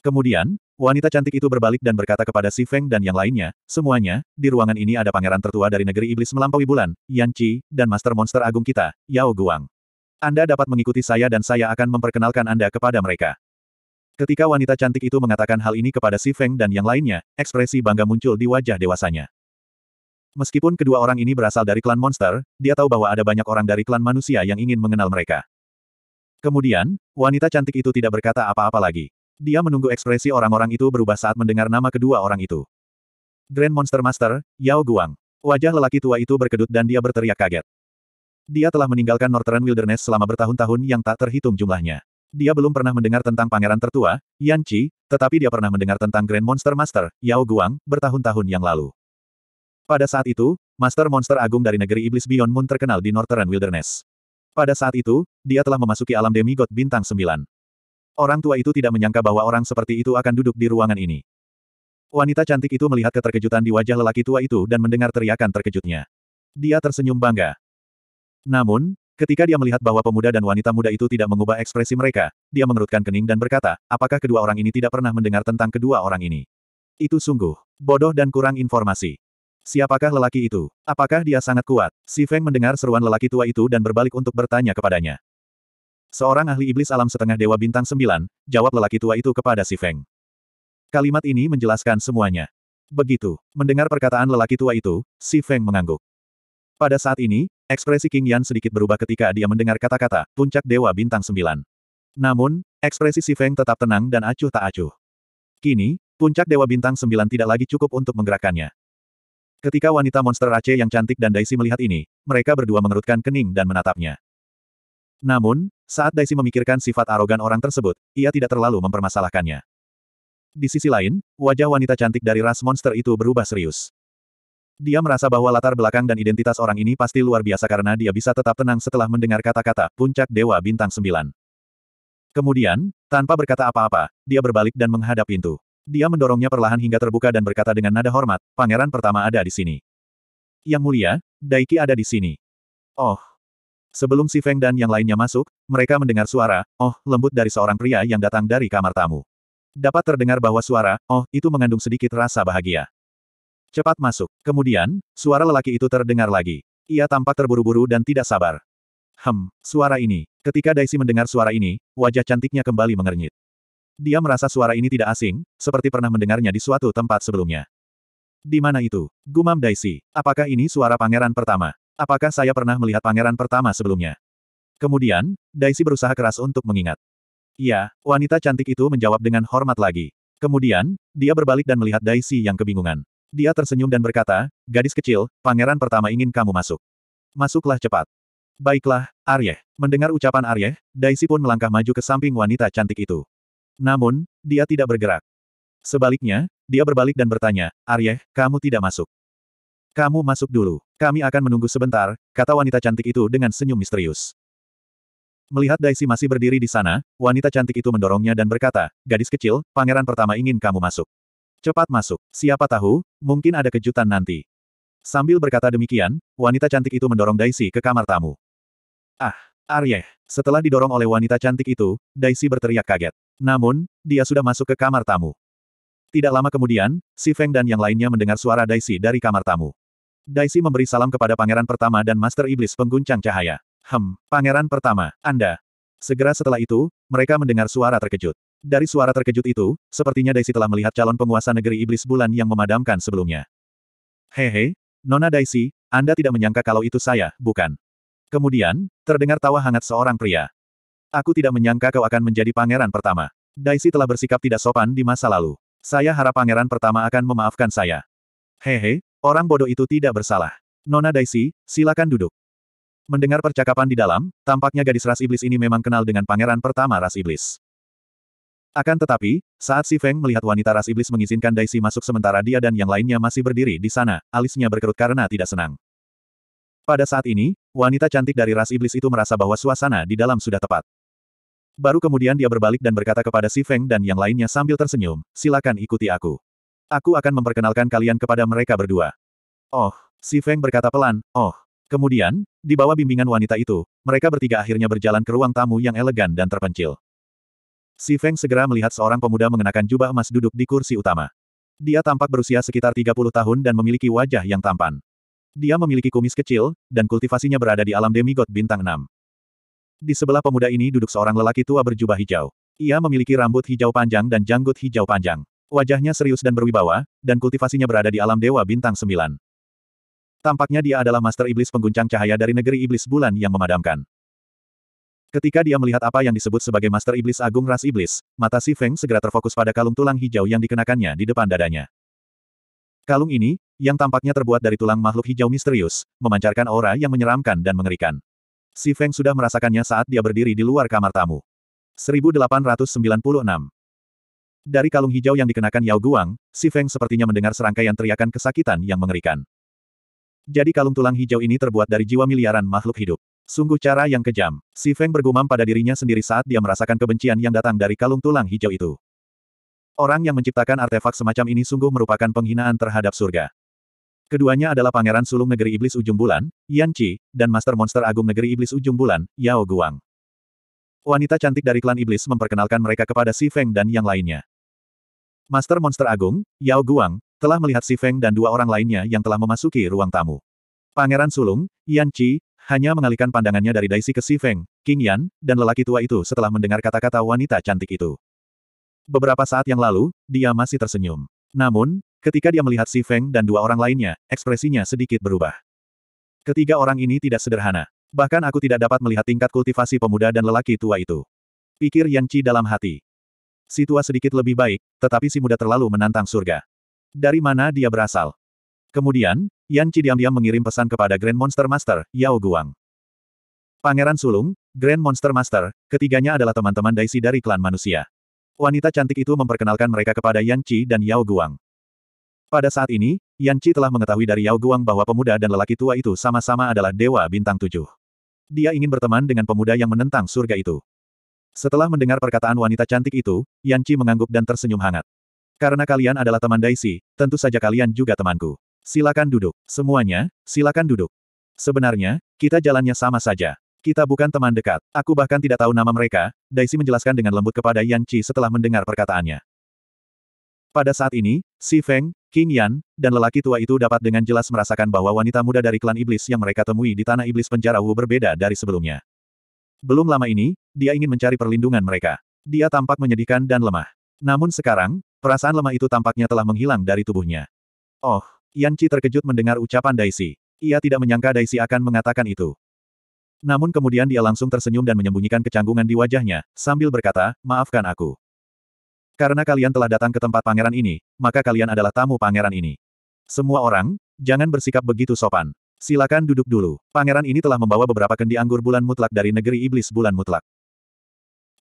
Kemudian, wanita cantik itu berbalik dan berkata kepada Si Feng dan yang lainnya, semuanya, di ruangan ini ada pangeran tertua dari negeri iblis melampaui bulan, Yan Qi, dan master monster agung kita, Yao Guang. Anda dapat mengikuti saya dan saya akan memperkenalkan Anda kepada mereka. Ketika wanita cantik itu mengatakan hal ini kepada Si Feng dan yang lainnya, ekspresi bangga muncul di wajah dewasanya. Meskipun kedua orang ini berasal dari klan monster, dia tahu bahwa ada banyak orang dari klan manusia yang ingin mengenal mereka. Kemudian, wanita cantik itu tidak berkata apa-apa lagi. Dia menunggu ekspresi orang-orang itu berubah saat mendengar nama kedua orang itu. Grand Monster Master, Yao Guang. Wajah lelaki tua itu berkedut dan dia berteriak kaget. Dia telah meninggalkan Northern Wilderness selama bertahun-tahun yang tak terhitung jumlahnya. Dia belum pernah mendengar tentang pangeran tertua, Yan Qi, tetapi dia pernah mendengar tentang Grand Monster Master, Yao Guang, bertahun-tahun yang lalu. Pada saat itu, Master Monster Agung dari negeri Iblis Beyond Moon terkenal di Northern Wilderness. Pada saat itu, dia telah memasuki alam demigod bintang Sembilan. Orang tua itu tidak menyangka bahwa orang seperti itu akan duduk di ruangan ini. Wanita cantik itu melihat keterkejutan di wajah lelaki tua itu dan mendengar teriakan terkejutnya. Dia tersenyum bangga. Namun, Ketika dia melihat bahwa pemuda dan wanita muda itu tidak mengubah ekspresi mereka, dia mengerutkan kening dan berkata, apakah kedua orang ini tidak pernah mendengar tentang kedua orang ini? Itu sungguh bodoh dan kurang informasi. Siapakah lelaki itu? Apakah dia sangat kuat? Si Feng mendengar seruan lelaki tua itu dan berbalik untuk bertanya kepadanya. Seorang ahli iblis alam setengah dewa bintang sembilan, jawab lelaki tua itu kepada si Feng. Kalimat ini menjelaskan semuanya. Begitu, mendengar perkataan lelaki tua itu, si Feng mengangguk. Pada saat ini, Ekspresi King Yan sedikit berubah ketika dia mendengar kata-kata, puncak Dewa Bintang Sembilan. Namun, ekspresi Si Feng tetap tenang dan acuh tak acuh. Kini, puncak Dewa Bintang Sembilan tidak lagi cukup untuk menggerakkannya. Ketika wanita monster Aceh yang cantik dan Daisy melihat ini, mereka berdua mengerutkan kening dan menatapnya. Namun, saat Daisy memikirkan sifat arogan orang tersebut, ia tidak terlalu mempermasalahkannya. Di sisi lain, wajah wanita cantik dari ras monster itu berubah serius. Dia merasa bahwa latar belakang dan identitas orang ini pasti luar biasa karena dia bisa tetap tenang setelah mendengar kata-kata puncak Dewa Bintang sembilan. Kemudian, tanpa berkata apa-apa, dia berbalik dan menghadap pintu. Dia mendorongnya perlahan hingga terbuka dan berkata dengan nada hormat, pangeran pertama ada di sini. Yang mulia, Daiki ada di sini. Oh. Sebelum si Feng dan yang lainnya masuk, mereka mendengar suara, oh, lembut dari seorang pria yang datang dari kamar tamu. Dapat terdengar bahwa suara, oh, itu mengandung sedikit rasa bahagia. Cepat masuk. Kemudian, suara lelaki itu terdengar lagi. Ia tampak terburu-buru dan tidak sabar. Hem, suara ini. Ketika Daisy mendengar suara ini, wajah cantiknya kembali mengernyit. Dia merasa suara ini tidak asing, seperti pernah mendengarnya di suatu tempat sebelumnya. Di mana itu? Gumam Daisy. Apakah ini suara pangeran pertama? Apakah saya pernah melihat pangeran pertama sebelumnya? Kemudian, Daisy berusaha keras untuk mengingat. Ya, wanita cantik itu menjawab dengan hormat lagi. Kemudian, dia berbalik dan melihat Daisy yang kebingungan. Dia tersenyum dan berkata, gadis kecil, pangeran pertama ingin kamu masuk. Masuklah cepat. Baiklah, Arye. Mendengar ucapan Arye, Daisy pun melangkah maju ke samping wanita cantik itu. Namun, dia tidak bergerak. Sebaliknya, dia berbalik dan bertanya, Arye, kamu tidak masuk. Kamu masuk dulu. Kami akan menunggu sebentar, kata wanita cantik itu dengan senyum misterius. Melihat Daisy masih berdiri di sana, wanita cantik itu mendorongnya dan berkata, gadis kecil, pangeran pertama ingin kamu masuk. Cepat masuk. Siapa tahu, mungkin ada kejutan nanti. Sambil berkata demikian, wanita cantik itu mendorong Daisy ke kamar tamu. Ah, Aryeh. Setelah didorong oleh wanita cantik itu, Daisy berteriak kaget. Namun, dia sudah masuk ke kamar tamu. Tidak lama kemudian, Si Feng dan yang lainnya mendengar suara Daisy dari kamar tamu. Daisy memberi salam kepada pangeran pertama dan Master Iblis pengguncang cahaya. Hem, pangeran pertama, Anda. Segera setelah itu, mereka mendengar suara terkejut. Dari suara terkejut itu, sepertinya Daisy telah melihat calon penguasa negeri iblis bulan yang memadamkan sebelumnya. Hehe, Nona Daisy, Anda tidak menyangka kalau itu saya, bukan? Kemudian, terdengar tawa hangat seorang pria. Aku tidak menyangka kau akan menjadi pangeran pertama. Daisy telah bersikap tidak sopan di masa lalu. Saya harap pangeran pertama akan memaafkan saya. Hehe, orang bodoh itu tidak bersalah. Nona Daisy, silakan duduk. Mendengar percakapan di dalam, tampaknya gadis ras iblis ini memang kenal dengan pangeran pertama ras iblis. Akan tetapi, saat si Feng melihat wanita ras iblis mengizinkan Daisy masuk sementara dia dan yang lainnya masih berdiri di sana, alisnya berkerut karena tidak senang. Pada saat ini, wanita cantik dari ras iblis itu merasa bahwa suasana di dalam sudah tepat. Baru kemudian dia berbalik dan berkata kepada Si Feng dan yang lainnya sambil tersenyum, silakan ikuti aku. Aku akan memperkenalkan kalian kepada mereka berdua. Oh, Si Feng berkata pelan, oh. Kemudian, di bawah bimbingan wanita itu, mereka bertiga akhirnya berjalan ke ruang tamu yang elegan dan terpencil. Si Feng segera melihat seorang pemuda mengenakan jubah emas duduk di kursi utama. Dia tampak berusia sekitar 30 tahun dan memiliki wajah yang tampan. Dia memiliki kumis kecil, dan kultivasinya berada di alam demigod bintang 6. Di sebelah pemuda ini duduk seorang lelaki tua berjubah hijau. Ia memiliki rambut hijau panjang dan janggut hijau panjang. Wajahnya serius dan berwibawa, dan kultivasinya berada di alam dewa bintang 9. Tampaknya dia adalah master iblis pengguncang cahaya dari negeri iblis bulan yang memadamkan. Ketika dia melihat apa yang disebut sebagai Master Iblis Agung Ras Iblis, mata Si Feng segera terfokus pada kalung tulang hijau yang dikenakannya di depan dadanya. Kalung ini, yang tampaknya terbuat dari tulang makhluk hijau misterius, memancarkan aura yang menyeramkan dan mengerikan. Si Feng sudah merasakannya saat dia berdiri di luar kamar tamu. 1896 Dari kalung hijau yang dikenakan Yao Guang, Si Feng sepertinya mendengar serangkaian teriakan kesakitan yang mengerikan. Jadi kalung tulang hijau ini terbuat dari jiwa miliaran makhluk hidup. Sungguh cara yang kejam. Si Feng bergumam pada dirinya sendiri saat dia merasakan kebencian yang datang dari kalung tulang hijau itu. Orang yang menciptakan artefak semacam ini sungguh merupakan penghinaan terhadap surga. Keduanya adalah Pangeran Sulung Negeri Iblis Ujung Bulan, Yan Qi, dan Master Monster Agung Negeri Iblis Ujung Bulan, Yao Guang. Wanita cantik dari klan Iblis memperkenalkan mereka kepada Si Feng dan yang lainnya. Master Monster Agung, Yao Guang, telah melihat Si Feng dan dua orang lainnya yang telah memasuki ruang tamu. Pangeran Sulung, Yan Qi, hanya mengalihkan pandangannya dari Daisy ke Si Feng, King Yan, dan lelaki tua itu setelah mendengar kata-kata wanita cantik itu. Beberapa saat yang lalu, dia masih tersenyum. Namun, ketika dia melihat Si Feng dan dua orang lainnya, ekspresinya sedikit berubah. Ketiga orang ini tidak sederhana. Bahkan aku tidak dapat melihat tingkat kultivasi pemuda dan lelaki tua itu. Pikir Yan Qi dalam hati. Si tua sedikit lebih baik, tetapi si muda terlalu menantang surga. Dari mana dia berasal? Kemudian, Yan Qi diam-diam mengirim pesan kepada Grand Monster Master, Yao Guang. Pangeran Sulung, Grand Monster Master, ketiganya adalah teman-teman Daisy dari klan manusia. Wanita cantik itu memperkenalkan mereka kepada Yan Qi dan Yao Guang. Pada saat ini, Yan Qi telah mengetahui dari Yao Guang bahwa pemuda dan lelaki tua itu sama-sama adalah Dewa Bintang Tujuh. Dia ingin berteman dengan pemuda yang menentang surga itu. Setelah mendengar perkataan wanita cantik itu, Yan Qi mengangguk dan tersenyum hangat. Karena kalian adalah teman Daisy, tentu saja kalian juga temanku. Silakan duduk. Semuanya, silakan duduk. Sebenarnya, kita jalannya sama saja. Kita bukan teman dekat. Aku bahkan tidak tahu nama mereka, Daisy menjelaskan dengan lembut kepada Yan Qi setelah mendengar perkataannya. Pada saat ini, Si Feng, King Yan, dan lelaki tua itu dapat dengan jelas merasakan bahwa wanita muda dari klan iblis yang mereka temui di tanah iblis penjara Wu berbeda dari sebelumnya. Belum lama ini, dia ingin mencari perlindungan mereka. Dia tampak menyedihkan dan lemah. Namun sekarang, perasaan lemah itu tampaknya telah menghilang dari tubuhnya. Oh, Yan Qi terkejut mendengar ucapan Daisy. Ia tidak menyangka Daisy akan mengatakan itu. Namun kemudian dia langsung tersenyum dan menyembunyikan kecanggungan di wajahnya, sambil berkata, maafkan aku. Karena kalian telah datang ke tempat pangeran ini, maka kalian adalah tamu pangeran ini. Semua orang, jangan bersikap begitu sopan. Silakan duduk dulu. Pangeran ini telah membawa beberapa kendi anggur bulan mutlak dari negeri iblis bulan mutlak.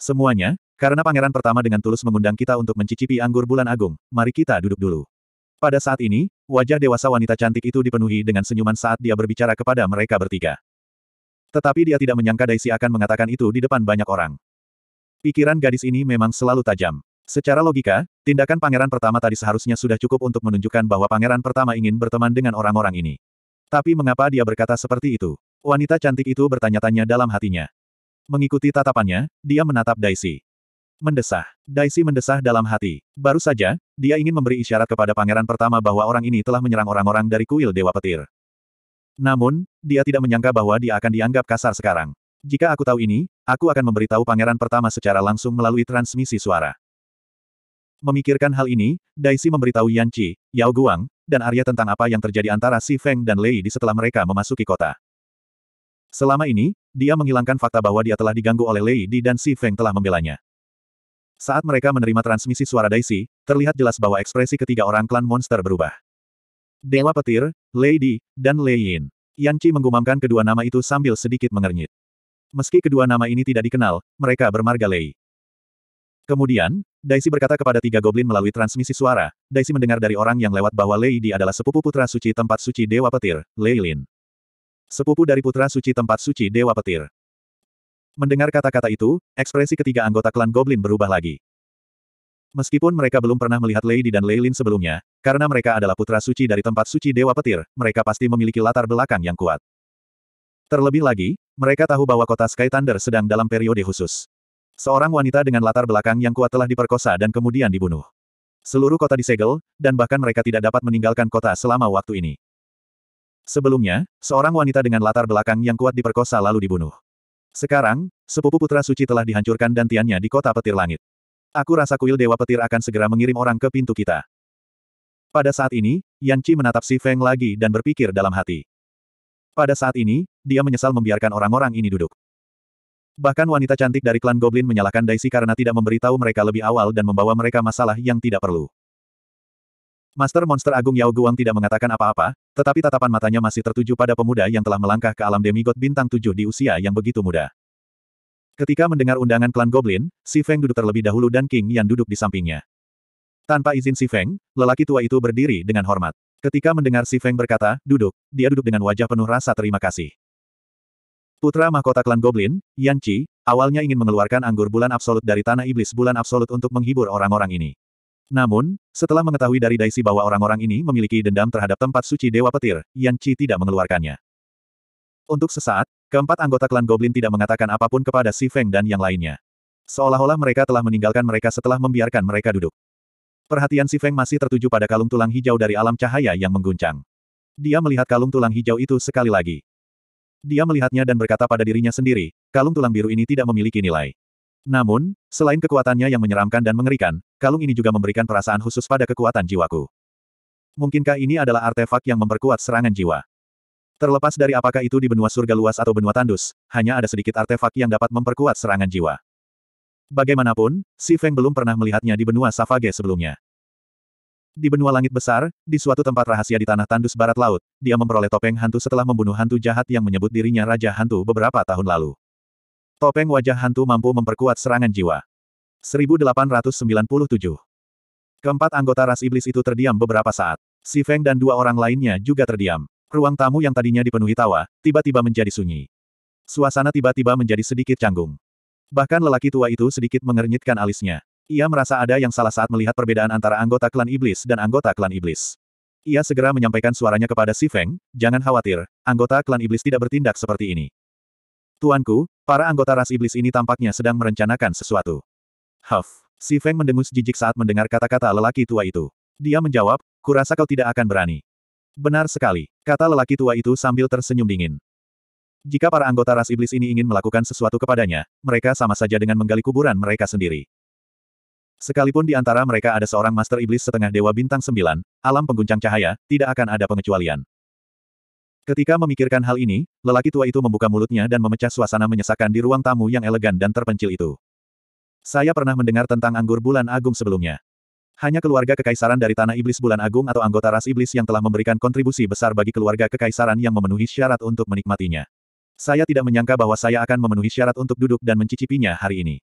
Semuanya, karena pangeran pertama dengan tulus mengundang kita untuk mencicipi anggur bulan agung, mari kita duduk dulu. Pada saat ini, wajah dewasa wanita cantik itu dipenuhi dengan senyuman saat dia berbicara kepada mereka bertiga. Tetapi dia tidak menyangka Daisy akan mengatakan itu di depan banyak orang. Pikiran gadis ini memang selalu tajam. Secara logika, tindakan pangeran pertama tadi seharusnya sudah cukup untuk menunjukkan bahwa pangeran pertama ingin berteman dengan orang-orang ini. Tapi mengapa dia berkata seperti itu? Wanita cantik itu bertanya-tanya dalam hatinya. Mengikuti tatapannya, dia menatap Daisy. Mendesah. Daisy mendesah dalam hati. Baru saja, dia ingin memberi isyarat kepada pangeran pertama bahwa orang ini telah menyerang orang-orang dari kuil Dewa Petir. Namun, dia tidak menyangka bahwa dia akan dianggap kasar sekarang. Jika aku tahu ini, aku akan memberitahu pangeran pertama secara langsung melalui transmisi suara. Memikirkan hal ini, Daisy memberitahu Yan Qi, Yao Guang, dan Arya tentang apa yang terjadi antara Si Feng dan Lei di setelah mereka memasuki kota. Selama ini, dia menghilangkan fakta bahwa dia telah diganggu oleh Lei Di dan Si Feng telah membelanya. Saat mereka menerima transmisi suara Daisy, terlihat jelas bahwa ekspresi ketiga orang klan monster berubah. Dewa Petir, Lady, dan Lei Yin. Yan Qi menggumamkan kedua nama itu sambil sedikit mengernyit. Meski kedua nama ini tidak dikenal, mereka bermarga Lei. Kemudian, Daisy berkata kepada tiga goblin melalui transmisi suara, Daisy mendengar dari orang yang lewat bahwa Lei Di adalah sepupu putra suci tempat suci Dewa Petir, Lei Lin. Sepupu dari putra suci tempat suci Dewa Petir. Mendengar kata-kata itu, ekspresi ketiga anggota klan Goblin berubah lagi. Meskipun mereka belum pernah melihat Lady dan Leilin sebelumnya, karena mereka adalah putra suci dari tempat suci Dewa Petir, mereka pasti memiliki latar belakang yang kuat. Terlebih lagi, mereka tahu bahwa kota Sky Thunder sedang dalam periode khusus. Seorang wanita dengan latar belakang yang kuat telah diperkosa dan kemudian dibunuh. Seluruh kota disegel, dan bahkan mereka tidak dapat meninggalkan kota selama waktu ini. Sebelumnya, seorang wanita dengan latar belakang yang kuat diperkosa lalu dibunuh. Sekarang, sepupu putra suci telah dihancurkan dan tiannya di kota petir langit. Aku rasa kuil Dewa Petir akan segera mengirim orang ke pintu kita. Pada saat ini, Yan Qi menatap Si Feng lagi dan berpikir dalam hati. Pada saat ini, dia menyesal membiarkan orang-orang ini duduk. Bahkan wanita cantik dari klan Goblin menyalahkan Daisy karena tidak memberitahu mereka lebih awal dan membawa mereka masalah yang tidak perlu. Master Monster Agung Yao Guang tidak mengatakan apa-apa, tetapi tatapan matanya masih tertuju pada pemuda yang telah melangkah ke alam demigod bintang tujuh di usia yang begitu muda. Ketika mendengar undangan klan Goblin, Si Feng duduk terlebih dahulu dan King yang duduk di sampingnya. Tanpa izin Si Feng, lelaki tua itu berdiri dengan hormat. Ketika mendengar Si Feng berkata, duduk, dia duduk dengan wajah penuh rasa terima kasih. Putra mahkota klan Goblin, Yan Qi, awalnya ingin mengeluarkan anggur bulan absolut dari tanah iblis bulan absolut untuk menghibur orang-orang ini. Namun, setelah mengetahui dari Daisy bahwa orang-orang ini memiliki dendam terhadap tempat suci Dewa Petir, Yan Chi tidak mengeluarkannya. Untuk sesaat, keempat anggota klan Goblin tidak mengatakan apapun kepada Si Feng dan yang lainnya. Seolah-olah mereka telah meninggalkan mereka setelah membiarkan mereka duduk. Perhatian Si Feng masih tertuju pada kalung tulang hijau dari alam cahaya yang mengguncang. Dia melihat kalung tulang hijau itu sekali lagi. Dia melihatnya dan berkata pada dirinya sendiri, kalung tulang biru ini tidak memiliki nilai. Namun, selain kekuatannya yang menyeramkan dan mengerikan, kalung ini juga memberikan perasaan khusus pada kekuatan jiwaku. Mungkinkah ini adalah artefak yang memperkuat serangan jiwa? Terlepas dari apakah itu di benua surga luas atau benua tandus, hanya ada sedikit artefak yang dapat memperkuat serangan jiwa. Bagaimanapun, Si Feng belum pernah melihatnya di benua Savage sebelumnya. Di benua langit besar, di suatu tempat rahasia di tanah tandus barat laut, dia memperoleh topeng hantu setelah membunuh hantu jahat yang menyebut dirinya Raja Hantu beberapa tahun lalu. Topeng wajah hantu mampu memperkuat serangan jiwa. 1897. Keempat anggota ras iblis itu terdiam beberapa saat. Si Feng dan dua orang lainnya juga terdiam. Ruang tamu yang tadinya dipenuhi tawa, tiba-tiba menjadi sunyi. Suasana tiba-tiba menjadi sedikit canggung. Bahkan lelaki tua itu sedikit mengernyitkan alisnya. Ia merasa ada yang salah saat melihat perbedaan antara anggota klan iblis dan anggota klan iblis. Ia segera menyampaikan suaranya kepada Si Feng, jangan khawatir, anggota klan iblis tidak bertindak seperti ini. Tuanku, para anggota ras iblis ini tampaknya sedang merencanakan sesuatu. Huff. Si Feng mendengus jijik saat mendengar kata-kata lelaki tua itu. Dia menjawab, kurasa kau tidak akan berani. Benar sekali, kata lelaki tua itu sambil tersenyum dingin. Jika para anggota ras iblis ini ingin melakukan sesuatu kepadanya, mereka sama saja dengan menggali kuburan mereka sendiri. Sekalipun di antara mereka ada seorang master iblis setengah dewa bintang sembilan, alam pengguncang cahaya, tidak akan ada pengecualian. Ketika memikirkan hal ini, lelaki tua itu membuka mulutnya dan memecah suasana menyesakan di ruang tamu yang elegan dan terpencil itu. Saya pernah mendengar tentang anggur bulan agung sebelumnya. Hanya keluarga kekaisaran dari Tanah Iblis Bulan Agung atau anggota ras iblis yang telah memberikan kontribusi besar bagi keluarga kekaisaran yang memenuhi syarat untuk menikmatinya. Saya tidak menyangka bahwa saya akan memenuhi syarat untuk duduk dan mencicipinya hari ini.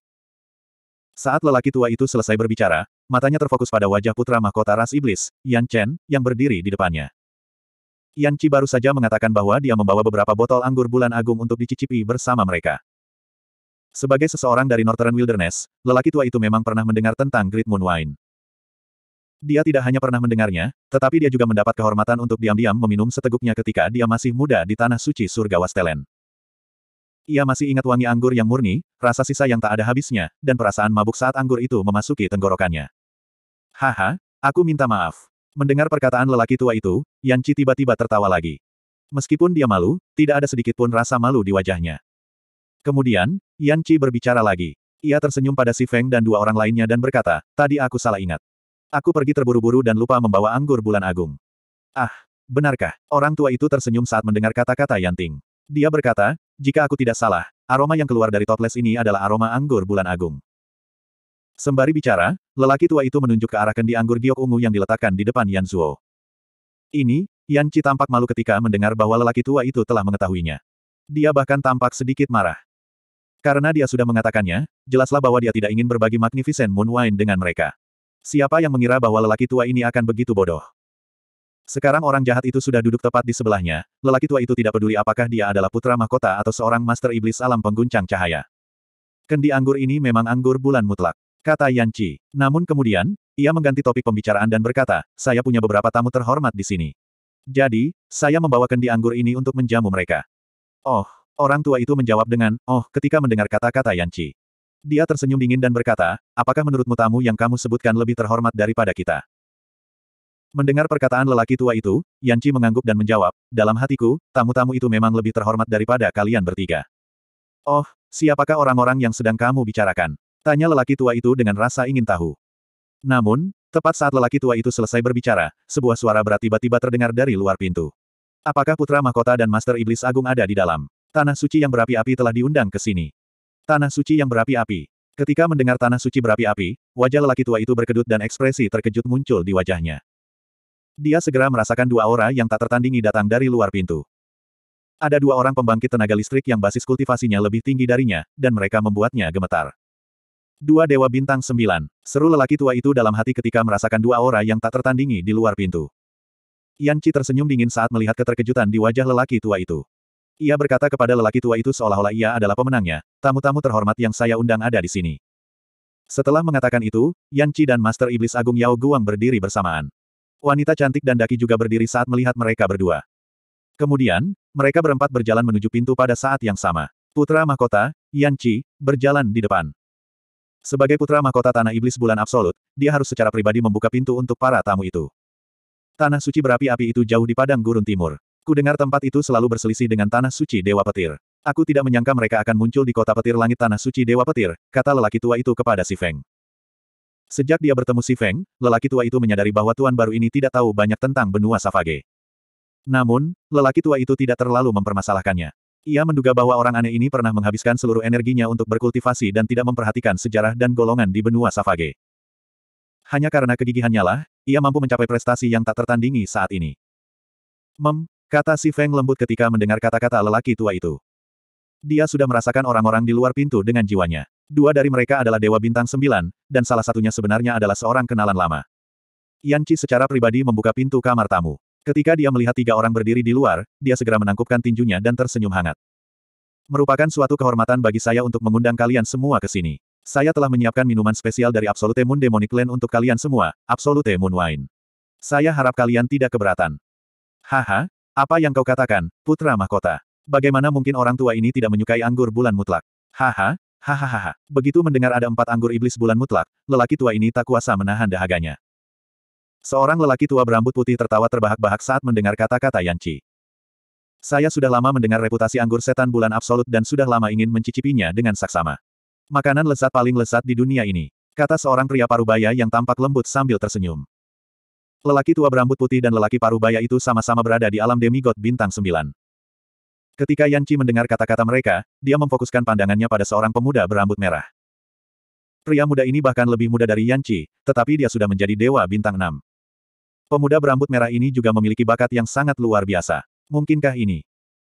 Saat lelaki tua itu selesai berbicara, matanya terfokus pada wajah putra mahkota ras iblis, Yan Chen, yang berdiri di depannya. Yan Qi baru saja mengatakan bahwa dia membawa beberapa botol anggur bulan agung untuk dicicipi bersama mereka. Sebagai seseorang dari Northern Wilderness, lelaki tua itu memang pernah mendengar tentang Great Moon Wine. Dia tidak hanya pernah mendengarnya, tetapi dia juga mendapat kehormatan untuk diam-diam meminum seteguknya ketika dia masih muda di tanah suci surga Wastelen. Ia masih ingat wangi anggur yang murni, rasa sisa yang tak ada habisnya, dan perasaan mabuk saat anggur itu memasuki tenggorokannya. Haha, aku minta maaf. Mendengar perkataan lelaki tua itu, Yan Qi tiba-tiba tertawa lagi. Meskipun dia malu, tidak ada sedikit pun rasa malu di wajahnya. Kemudian, Yan Qi berbicara lagi. Ia tersenyum pada Si Feng dan dua orang lainnya dan berkata, tadi aku salah ingat. Aku pergi terburu-buru dan lupa membawa anggur bulan agung. Ah, benarkah? Orang tua itu tersenyum saat mendengar kata-kata Yan Ting. Dia berkata, jika aku tidak salah, aroma yang keluar dari toples ini adalah aroma anggur bulan agung. Sembari bicara, Lelaki tua itu menunjuk ke arah kendi anggur giok ungu yang diletakkan di depan Yan Zuo. Ini, Yan Qi tampak malu ketika mendengar bahwa lelaki tua itu telah mengetahuinya. Dia bahkan tampak sedikit marah. Karena dia sudah mengatakannya, jelaslah bahwa dia tidak ingin berbagi Magnificent Moon Wine dengan mereka. Siapa yang mengira bahwa lelaki tua ini akan begitu bodoh? Sekarang orang jahat itu sudah duduk tepat di sebelahnya, lelaki tua itu tidak peduli apakah dia adalah putra mahkota atau seorang master iblis alam pengguncang cahaya. Kendi anggur ini memang anggur bulan mutlak kata Yan Qi. Namun kemudian, ia mengganti topik pembicaraan dan berkata, saya punya beberapa tamu terhormat di sini. Jadi, saya membawa kendi anggur ini untuk menjamu mereka. Oh, orang tua itu menjawab dengan, oh, ketika mendengar kata-kata Yan Qi. Dia tersenyum dingin dan berkata, apakah menurutmu tamu yang kamu sebutkan lebih terhormat daripada kita? Mendengar perkataan lelaki tua itu, Yan Qi mengangguk dan menjawab, dalam hatiku, tamu-tamu itu memang lebih terhormat daripada kalian bertiga. Oh, siapakah orang-orang yang sedang kamu bicarakan? Tanya lelaki tua itu dengan rasa ingin tahu. Namun, tepat saat lelaki tua itu selesai berbicara, sebuah suara berat tiba-tiba terdengar dari luar pintu. Apakah putra mahkota dan master iblis agung ada di dalam? Tanah suci yang berapi-api telah diundang ke sini. Tanah suci yang berapi-api. Ketika mendengar tanah suci berapi-api, wajah lelaki tua itu berkedut dan ekspresi terkejut muncul di wajahnya. Dia segera merasakan dua aura yang tak tertandingi datang dari luar pintu. Ada dua orang pembangkit tenaga listrik yang basis kultivasinya lebih tinggi darinya, dan mereka membuatnya gemetar. Dua Dewa Bintang Sembilan, seru lelaki tua itu dalam hati ketika merasakan dua aura yang tak tertandingi di luar pintu. Yan Qi tersenyum dingin saat melihat keterkejutan di wajah lelaki tua itu. Ia berkata kepada lelaki tua itu seolah-olah ia adalah pemenangnya, tamu-tamu terhormat yang saya undang ada di sini. Setelah mengatakan itu, Yan Qi dan Master Iblis Agung Yao Guang berdiri bersamaan. Wanita cantik dan Daki juga berdiri saat melihat mereka berdua. Kemudian, mereka berempat berjalan menuju pintu pada saat yang sama. Putra mahkota, Yan Qi, berjalan di depan. Sebagai putra mahkota Tanah Iblis Bulan Absolut, dia harus secara pribadi membuka pintu untuk para tamu itu. Tanah suci berapi-api itu jauh di padang gurun timur. Ku dengar tempat itu selalu berselisih dengan Tanah Suci Dewa Petir. Aku tidak menyangka mereka akan muncul di kota petir langit Tanah Suci Dewa Petir, kata lelaki tua itu kepada Si Feng. Sejak dia bertemu Si Feng, lelaki tua itu menyadari bahwa tuan baru ini tidak tahu banyak tentang benua Savage. Namun, lelaki tua itu tidak terlalu mempermasalahkannya. Ia menduga bahwa orang aneh ini pernah menghabiskan seluruh energinya untuk berkultivasi dan tidak memperhatikan sejarah dan golongan di benua Savage. Hanya karena kegigihannya lah, ia mampu mencapai prestasi yang tak tertandingi saat ini. Mem, kata si Feng lembut ketika mendengar kata-kata lelaki tua itu. Dia sudah merasakan orang-orang di luar pintu dengan jiwanya. Dua dari mereka adalah Dewa Bintang Sembilan, dan salah satunya sebenarnya adalah seorang kenalan lama. Yanchi secara pribadi membuka pintu kamar tamu. Ketika dia melihat tiga orang berdiri di luar, dia segera menangkupkan tinjunya dan tersenyum hangat. Merupakan suatu kehormatan bagi saya untuk mengundang kalian semua ke sini. Saya telah menyiapkan minuman spesial dari Absolute Moon Demonic Land untuk kalian semua, Absolute Moon Wine. Saya harap kalian tidak keberatan. Haha, apa yang kau katakan, putra mahkota? Bagaimana mungkin orang tua ini tidak menyukai anggur bulan mutlak? Haha, hahaha. Begitu mendengar ada empat anggur iblis bulan mutlak, lelaki tua ini tak kuasa menahan dahaganya. Seorang lelaki tua berambut putih tertawa terbahak-bahak saat mendengar kata-kata Yan Saya sudah lama mendengar reputasi anggur setan bulan absolut dan sudah lama ingin mencicipinya dengan saksama. Makanan lezat paling lezat di dunia ini, kata seorang pria parubaya yang tampak lembut sambil tersenyum. Lelaki tua berambut putih dan lelaki parubaya itu sama-sama berada di alam demigod bintang sembilan. Ketika Yan mendengar kata-kata mereka, dia memfokuskan pandangannya pada seorang pemuda berambut merah. Pria muda ini bahkan lebih muda dari Yan tetapi dia sudah menjadi dewa bintang enam. Pemuda berambut merah ini juga memiliki bakat yang sangat luar biasa. Mungkinkah ini?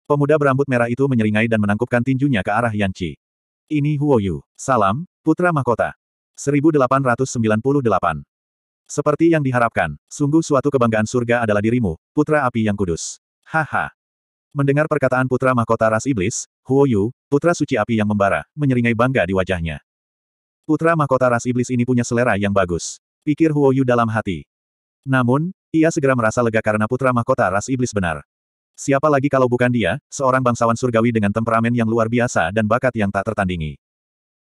Pemuda berambut merah itu menyeringai dan menangkupkan tinjunya ke arah Yan Qi. Ini Huo Yu. Salam, Putra Mahkota. 1898. Seperti yang diharapkan, sungguh suatu kebanggaan surga adalah dirimu, Putra Api yang Kudus. Haha. Mendengar perkataan Putra Mahkota Ras Iblis, Huo Yu, Putra Suci Api yang membara, menyeringai bangga di wajahnya. Putra Mahkota Ras Iblis ini punya selera yang bagus. Pikir Huo Yu dalam hati. Namun, ia segera merasa lega karena putra mahkota ras iblis benar. Siapa lagi kalau bukan dia, seorang bangsawan surgawi dengan temperamen yang luar biasa dan bakat yang tak tertandingi.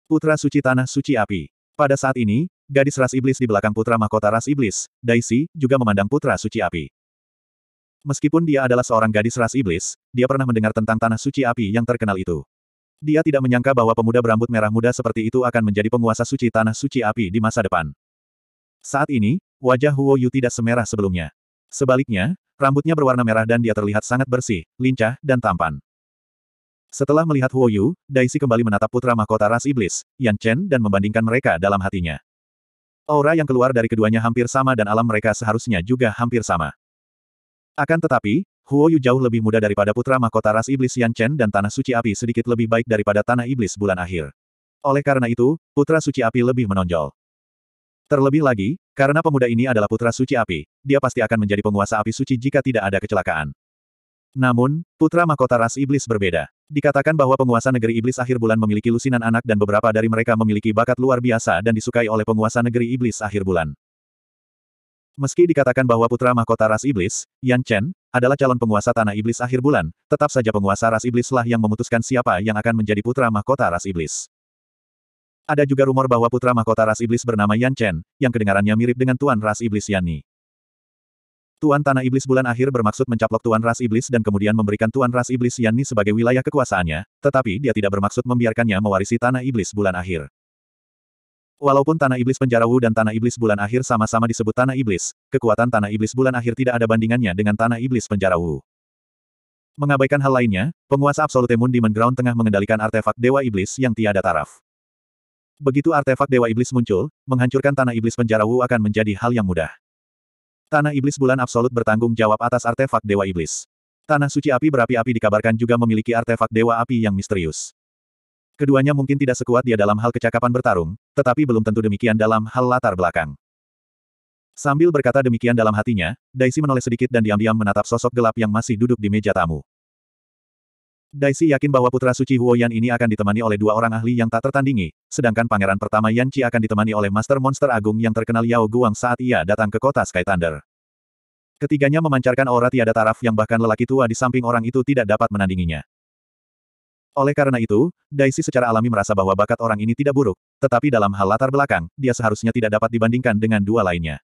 Putra suci tanah suci api. Pada saat ini, gadis ras iblis di belakang putra mahkota ras iblis, Daisy, juga memandang putra suci api. Meskipun dia adalah seorang gadis ras iblis, dia pernah mendengar tentang tanah suci api yang terkenal itu. Dia tidak menyangka bahwa pemuda berambut merah muda seperti itu akan menjadi penguasa suci tanah suci api di masa depan. Saat ini, Wajah Huo Yu tidak semerah sebelumnya. Sebaliknya, rambutnya berwarna merah dan dia terlihat sangat bersih, lincah, dan tampan. Setelah melihat Huo Yu, Daisy kembali menatap putra mahkota ras iblis, Yan Chen dan membandingkan mereka dalam hatinya. Aura yang keluar dari keduanya hampir sama dan alam mereka seharusnya juga hampir sama. Akan tetapi, Huo Yu jauh lebih muda daripada putra mahkota ras iblis Yan Chen dan Tanah Suci Api sedikit lebih baik daripada Tanah Iblis bulan akhir. Oleh karena itu, putra suci api lebih menonjol. Terlebih lagi, karena pemuda ini adalah putra suci api, dia pasti akan menjadi penguasa api suci jika tidak ada kecelakaan. Namun, putra mahkota ras iblis berbeda. Dikatakan bahwa penguasa negeri iblis akhir bulan memiliki lusinan anak dan beberapa dari mereka memiliki bakat luar biasa dan disukai oleh penguasa negeri iblis akhir bulan. Meski dikatakan bahwa putra mahkota ras iblis, Yan Chen, adalah calon penguasa tanah iblis akhir bulan, tetap saja penguasa ras iblislah yang memutuskan siapa yang akan menjadi putra mahkota ras iblis. Ada juga rumor bahwa putra mahkota ras iblis bernama Yan Chen, yang kedengarannya mirip dengan tuan ras iblis Yan Tuan Tanah Iblis bulan akhir bermaksud mencaplok Tuan Ras Iblis dan kemudian memberikan Tuan Ras Iblis Yanni sebagai wilayah kekuasaannya, tetapi dia tidak bermaksud membiarkannya mewarisi Tanah Iblis bulan akhir. Walaupun Tanah Iblis Penjara Wu dan Tanah Iblis bulan akhir sama-sama disebut Tanah Iblis, kekuatan Tanah Iblis bulan akhir tidak ada bandingannya dengan Tanah Iblis Penjara Wu. Mengabaikan hal lainnya, penguasa Absolute Moon Demon Ground tengah mengendalikan artefak Dewa Iblis yang tiada taraf. Begitu artefak Dewa Iblis muncul, menghancurkan Tanah Iblis Penjara Wu akan menjadi hal yang mudah. Tanah Iblis Bulan Absolut bertanggung jawab atas artefak Dewa Iblis. Tanah Suci Api berapi-api dikabarkan juga memiliki artefak Dewa Api yang misterius. Keduanya mungkin tidak sekuat dia dalam hal kecakapan bertarung, tetapi belum tentu demikian dalam hal latar belakang. Sambil berkata demikian dalam hatinya, Daisy menoleh sedikit dan diam-diam menatap sosok gelap yang masih duduk di meja tamu. Daisy yakin bahwa putra suci Huoyan ini akan ditemani oleh dua orang ahli yang tak tertandingi, sedangkan pangeran pertama Yan Qi akan ditemani oleh master monster agung yang terkenal Yao Guang saat ia datang ke kota Sky Thunder. Ketiganya memancarkan aura tiada taraf yang bahkan lelaki tua di samping orang itu tidak dapat menandinginya. Oleh karena itu, Daisy secara alami merasa bahwa bakat orang ini tidak buruk, tetapi dalam hal latar belakang, dia seharusnya tidak dapat dibandingkan dengan dua lainnya.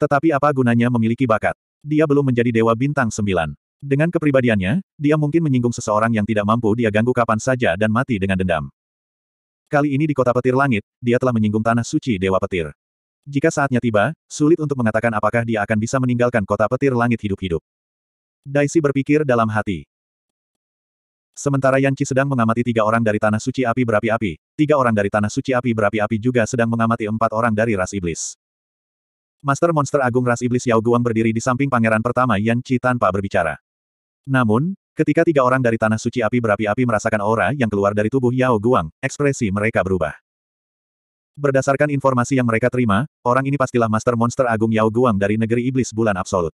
Tetapi apa gunanya memiliki bakat? Dia belum menjadi dewa bintang sembilan. Dengan kepribadiannya, dia mungkin menyinggung seseorang yang tidak mampu dia ganggu kapan saja dan mati dengan dendam. Kali ini di kota petir langit, dia telah menyinggung tanah suci Dewa Petir. Jika saatnya tiba, sulit untuk mengatakan apakah dia akan bisa meninggalkan kota petir langit hidup-hidup. Daisy berpikir dalam hati. Sementara Yanqi sedang mengamati tiga orang dari Tanah Suci Api Berapi-Api, tiga orang dari Tanah Suci Api Berapi-Api juga sedang mengamati empat orang dari Ras Iblis. Master Monster Agung Ras Iblis Yao Guang berdiri di samping pangeran pertama Yan tanpa berbicara. Namun, ketika tiga orang dari Tanah Suci Api berapi-api merasakan aura yang keluar dari tubuh Yao Guang, ekspresi mereka berubah. Berdasarkan informasi yang mereka terima, orang ini pastilah Master Monster Agung Yao Guang dari Negeri Iblis Bulan Absolut.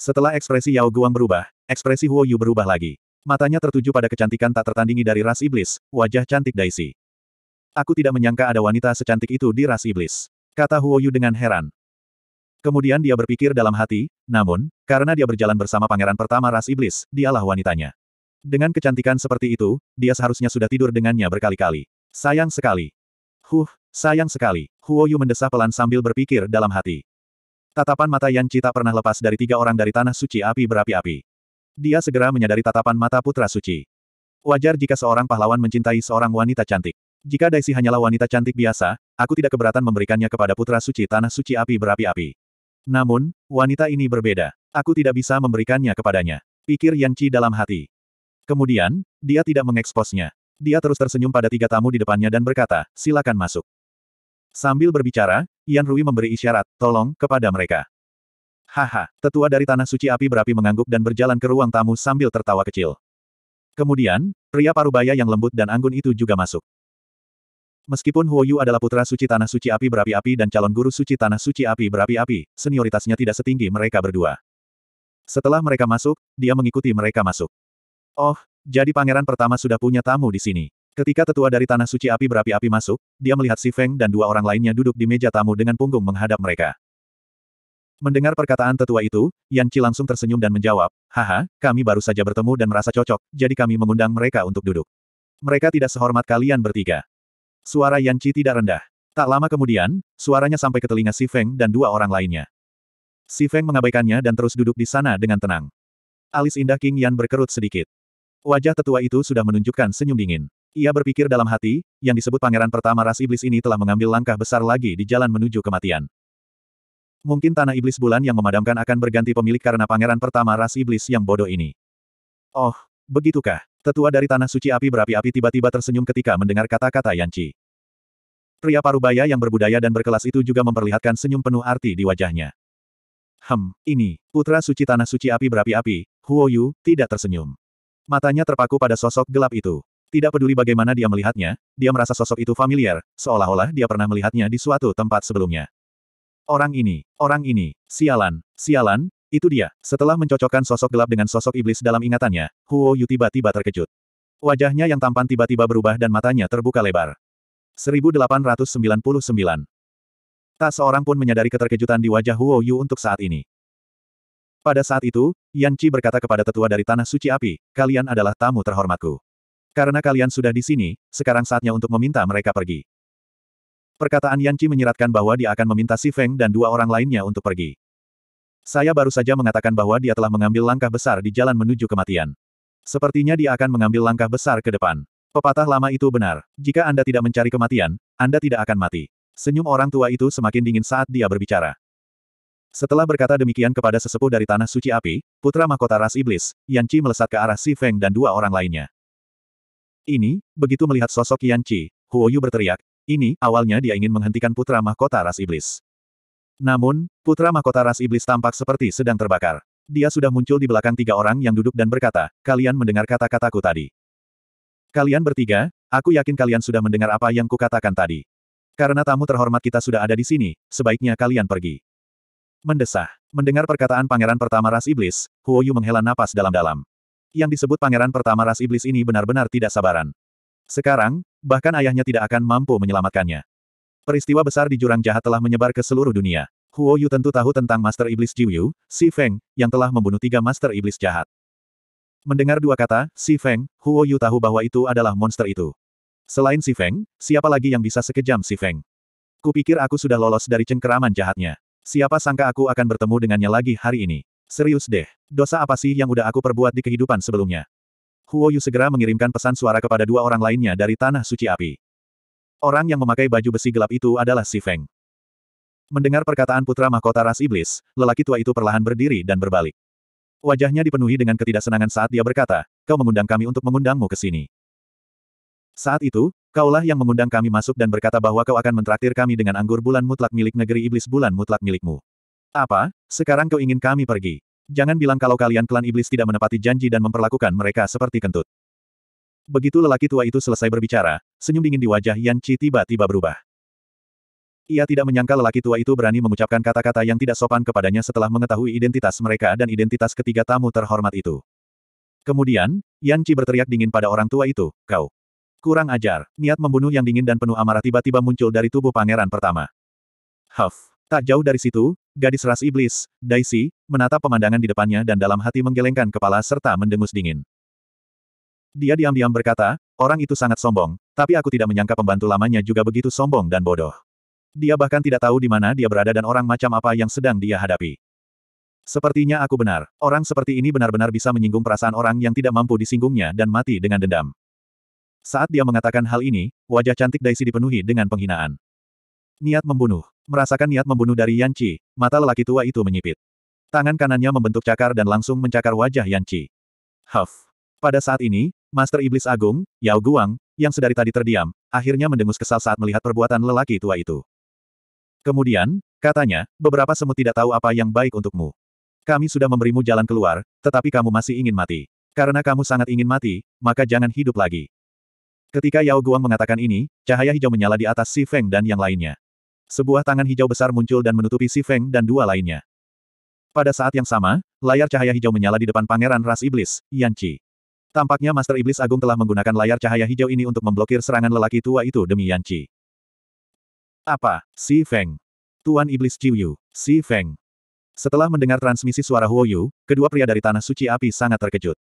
Setelah ekspresi Yao Guang berubah, ekspresi Huo Yu berubah lagi. Matanya tertuju pada kecantikan tak tertandingi dari ras iblis, wajah cantik Daisy. Aku tidak menyangka ada wanita secantik itu di ras iblis. Kata Huo Yu dengan heran. Kemudian dia berpikir dalam hati, namun, karena dia berjalan bersama pangeran pertama ras iblis, dialah wanitanya. Dengan kecantikan seperti itu, dia seharusnya sudah tidur dengannya berkali-kali. Sayang sekali. Huh, sayang sekali. Huo Yu mendesah pelan sambil berpikir dalam hati. Tatapan mata Yan tak pernah lepas dari tiga orang dari tanah suci api berapi-api. Dia segera menyadari tatapan mata putra suci. Wajar jika seorang pahlawan mencintai seorang wanita cantik. Jika Daisy hanyalah wanita cantik biasa, aku tidak keberatan memberikannya kepada putra suci tanah suci api berapi-api. Namun, wanita ini berbeda. Aku tidak bisa memberikannya kepadanya. Pikir Yanci dalam hati. Kemudian, dia tidak mengeksposnya. Dia terus tersenyum pada tiga tamu di depannya dan berkata, silakan masuk. Sambil berbicara, Yan Rui memberi isyarat, tolong, kepada mereka. Haha, tetua dari Tanah Suci Api berapi mengangguk dan berjalan ke ruang tamu sambil tertawa kecil. Kemudian, pria parubaya yang lembut dan anggun itu juga masuk. Meskipun Huo Yu adalah putra suci Tanah Suci Api Berapi-Api dan calon guru suci Tanah Suci Api Berapi-Api, senioritasnya tidak setinggi mereka berdua. Setelah mereka masuk, dia mengikuti mereka masuk. Oh, jadi pangeran pertama sudah punya tamu di sini. Ketika tetua dari Tanah Suci Api Berapi-Api masuk, dia melihat Si Feng dan dua orang lainnya duduk di meja tamu dengan punggung menghadap mereka. Mendengar perkataan tetua itu, Yan Qi langsung tersenyum dan menjawab, Haha, kami baru saja bertemu dan merasa cocok, jadi kami mengundang mereka untuk duduk. Mereka tidak sehormat kalian bertiga. Suara Yan Qi tidak rendah. Tak lama kemudian, suaranya sampai ke telinga Si Feng dan dua orang lainnya. Si Feng mengabaikannya dan terus duduk di sana dengan tenang. Alis indah King Yan berkerut sedikit. Wajah tetua itu sudah menunjukkan senyum dingin. Ia berpikir dalam hati, yang disebut pangeran pertama ras iblis ini telah mengambil langkah besar lagi di jalan menuju kematian. Mungkin tanah iblis bulan yang memadamkan akan berganti pemilik karena pangeran pertama ras iblis yang bodoh ini. Oh, begitukah? Tetua dari tanah suci api berapi-api tiba-tiba tersenyum ketika mendengar kata-kata Yan Yanci. Pria parubaya yang berbudaya dan berkelas itu juga memperlihatkan senyum penuh arti di wajahnya. Hem, ini, putra suci tanah suci api berapi-api, Huo Yu, tidak tersenyum. Matanya terpaku pada sosok gelap itu. Tidak peduli bagaimana dia melihatnya, dia merasa sosok itu familiar, seolah-olah dia pernah melihatnya di suatu tempat sebelumnya. Orang ini, orang ini, sialan, sialan, itu dia. Setelah mencocokkan sosok gelap dengan sosok iblis dalam ingatannya, Huo Yu tiba-tiba terkejut. Wajahnya yang tampan tiba-tiba berubah dan matanya terbuka lebar. 1899. Tak seorang pun menyadari keterkejutan di wajah Huo Yu untuk saat ini. Pada saat itu, Yan Qi berkata kepada tetua dari Tanah Suci Api, kalian adalah tamu terhormatku. Karena kalian sudah di sini, sekarang saatnya untuk meminta mereka pergi. Perkataan Yan Qi menyiratkan bahwa dia akan meminta Si Feng dan dua orang lainnya untuk pergi. Saya baru saja mengatakan bahwa dia telah mengambil langkah besar di jalan menuju kematian. Sepertinya dia akan mengambil langkah besar ke depan. Pepatah lama itu benar. Jika Anda tidak mencari kematian, Anda tidak akan mati. Senyum orang tua itu semakin dingin saat dia berbicara. Setelah berkata demikian kepada sesepuh dari Tanah Suci Api, putra mahkota ras iblis, Yan Qi melesat ke arah Si Feng dan dua orang lainnya. Ini, begitu melihat sosok Yan Qi, Huo Yu berteriak, ini, awalnya dia ingin menghentikan putra mahkota ras iblis. Namun, putra mahkota ras iblis tampak seperti sedang terbakar. Dia sudah muncul di belakang tiga orang yang duduk dan berkata, kalian mendengar kata-kataku tadi. Kalian bertiga, aku yakin kalian sudah mendengar apa yang kukatakan tadi. Karena tamu terhormat kita sudah ada di sini, sebaiknya kalian pergi. Mendesah. Mendengar perkataan pangeran pertama ras iblis, Huo Yu menghela napas dalam-dalam. Yang disebut pangeran pertama ras iblis ini benar-benar tidak sabaran. Sekarang, bahkan ayahnya tidak akan mampu menyelamatkannya. Peristiwa besar di jurang jahat telah menyebar ke seluruh dunia. Huo Yu tentu tahu tentang Master Iblis Jiuyu, Si Feng, yang telah membunuh tiga Master Iblis jahat. Mendengar dua kata, Si Feng, Huo Yu tahu bahwa itu adalah monster itu. Selain Si Feng, siapa lagi yang bisa sekejam Si Feng? Kupikir aku sudah lolos dari cengkeraman jahatnya. Siapa sangka aku akan bertemu dengannya lagi hari ini. Serius deh, dosa apa sih yang udah aku perbuat di kehidupan sebelumnya? Huo Yu segera mengirimkan pesan suara kepada dua orang lainnya dari Tanah Suci Api. Orang yang memakai baju besi gelap itu adalah Si Feng. Mendengar perkataan putra mahkota ras iblis, lelaki tua itu perlahan berdiri dan berbalik. Wajahnya dipenuhi dengan ketidaksenangan saat dia berkata, kau mengundang kami untuk mengundangmu ke sini. Saat itu, kaulah yang mengundang kami masuk dan berkata bahwa kau akan mentraktir kami dengan anggur bulan mutlak milik negeri iblis bulan mutlak milikmu. Apa? Sekarang kau ingin kami pergi? Jangan bilang kalau kalian klan iblis tidak menepati janji dan memperlakukan mereka seperti kentut. Begitu lelaki tua itu selesai berbicara, senyum dingin di wajah Yan Chi tiba-tiba berubah. Ia tidak menyangka lelaki tua itu berani mengucapkan kata-kata yang tidak sopan kepadanya setelah mengetahui identitas mereka dan identitas ketiga tamu terhormat itu. Kemudian, Yan Qi berteriak dingin pada orang tua itu, kau. Kurang ajar, niat membunuh yang dingin dan penuh amarah tiba-tiba muncul dari tubuh pangeran pertama. Huff. Tak jauh dari situ, gadis ras iblis, Daisy, menatap pemandangan di depannya dan dalam hati menggelengkan kepala serta mendengus dingin. Dia diam-diam berkata, orang itu sangat sombong, tapi aku tidak menyangka pembantu lamanya juga begitu sombong dan bodoh. Dia bahkan tidak tahu di mana dia berada dan orang macam apa yang sedang dia hadapi. Sepertinya aku benar. Orang seperti ini benar-benar bisa menyinggung perasaan orang yang tidak mampu disinggungnya dan mati dengan dendam. Saat dia mengatakan hal ini, wajah cantik Daisy dipenuhi dengan penghinaan. Niat membunuh. Merasakan niat membunuh dari Yanchi, mata lelaki tua itu menyipit. Tangan kanannya membentuk cakar dan langsung mencakar wajah Yanchi. Huff. Pada saat ini, Master Iblis Agung, Yao Guang, yang sedari tadi terdiam, akhirnya mendengus kesal saat melihat perbuatan lelaki tua itu. Kemudian, katanya, beberapa semut tidak tahu apa yang baik untukmu. Kami sudah memberimu jalan keluar, tetapi kamu masih ingin mati. Karena kamu sangat ingin mati, maka jangan hidup lagi. Ketika Yao Guang mengatakan ini, cahaya hijau menyala di atas Si Feng dan yang lainnya. Sebuah tangan hijau besar muncul dan menutupi Si Feng dan dua lainnya. Pada saat yang sama, layar cahaya hijau menyala di depan pangeran ras iblis, Yan Qi. Tampaknya Master Iblis Agung telah menggunakan layar cahaya hijau ini untuk memblokir serangan lelaki tua itu demi Yan Qi. Apa? Si Feng. Tuan Iblis Jiuyu, Si Feng. Setelah mendengar transmisi suara Huoyu, kedua pria dari Tanah Suci Api sangat terkejut.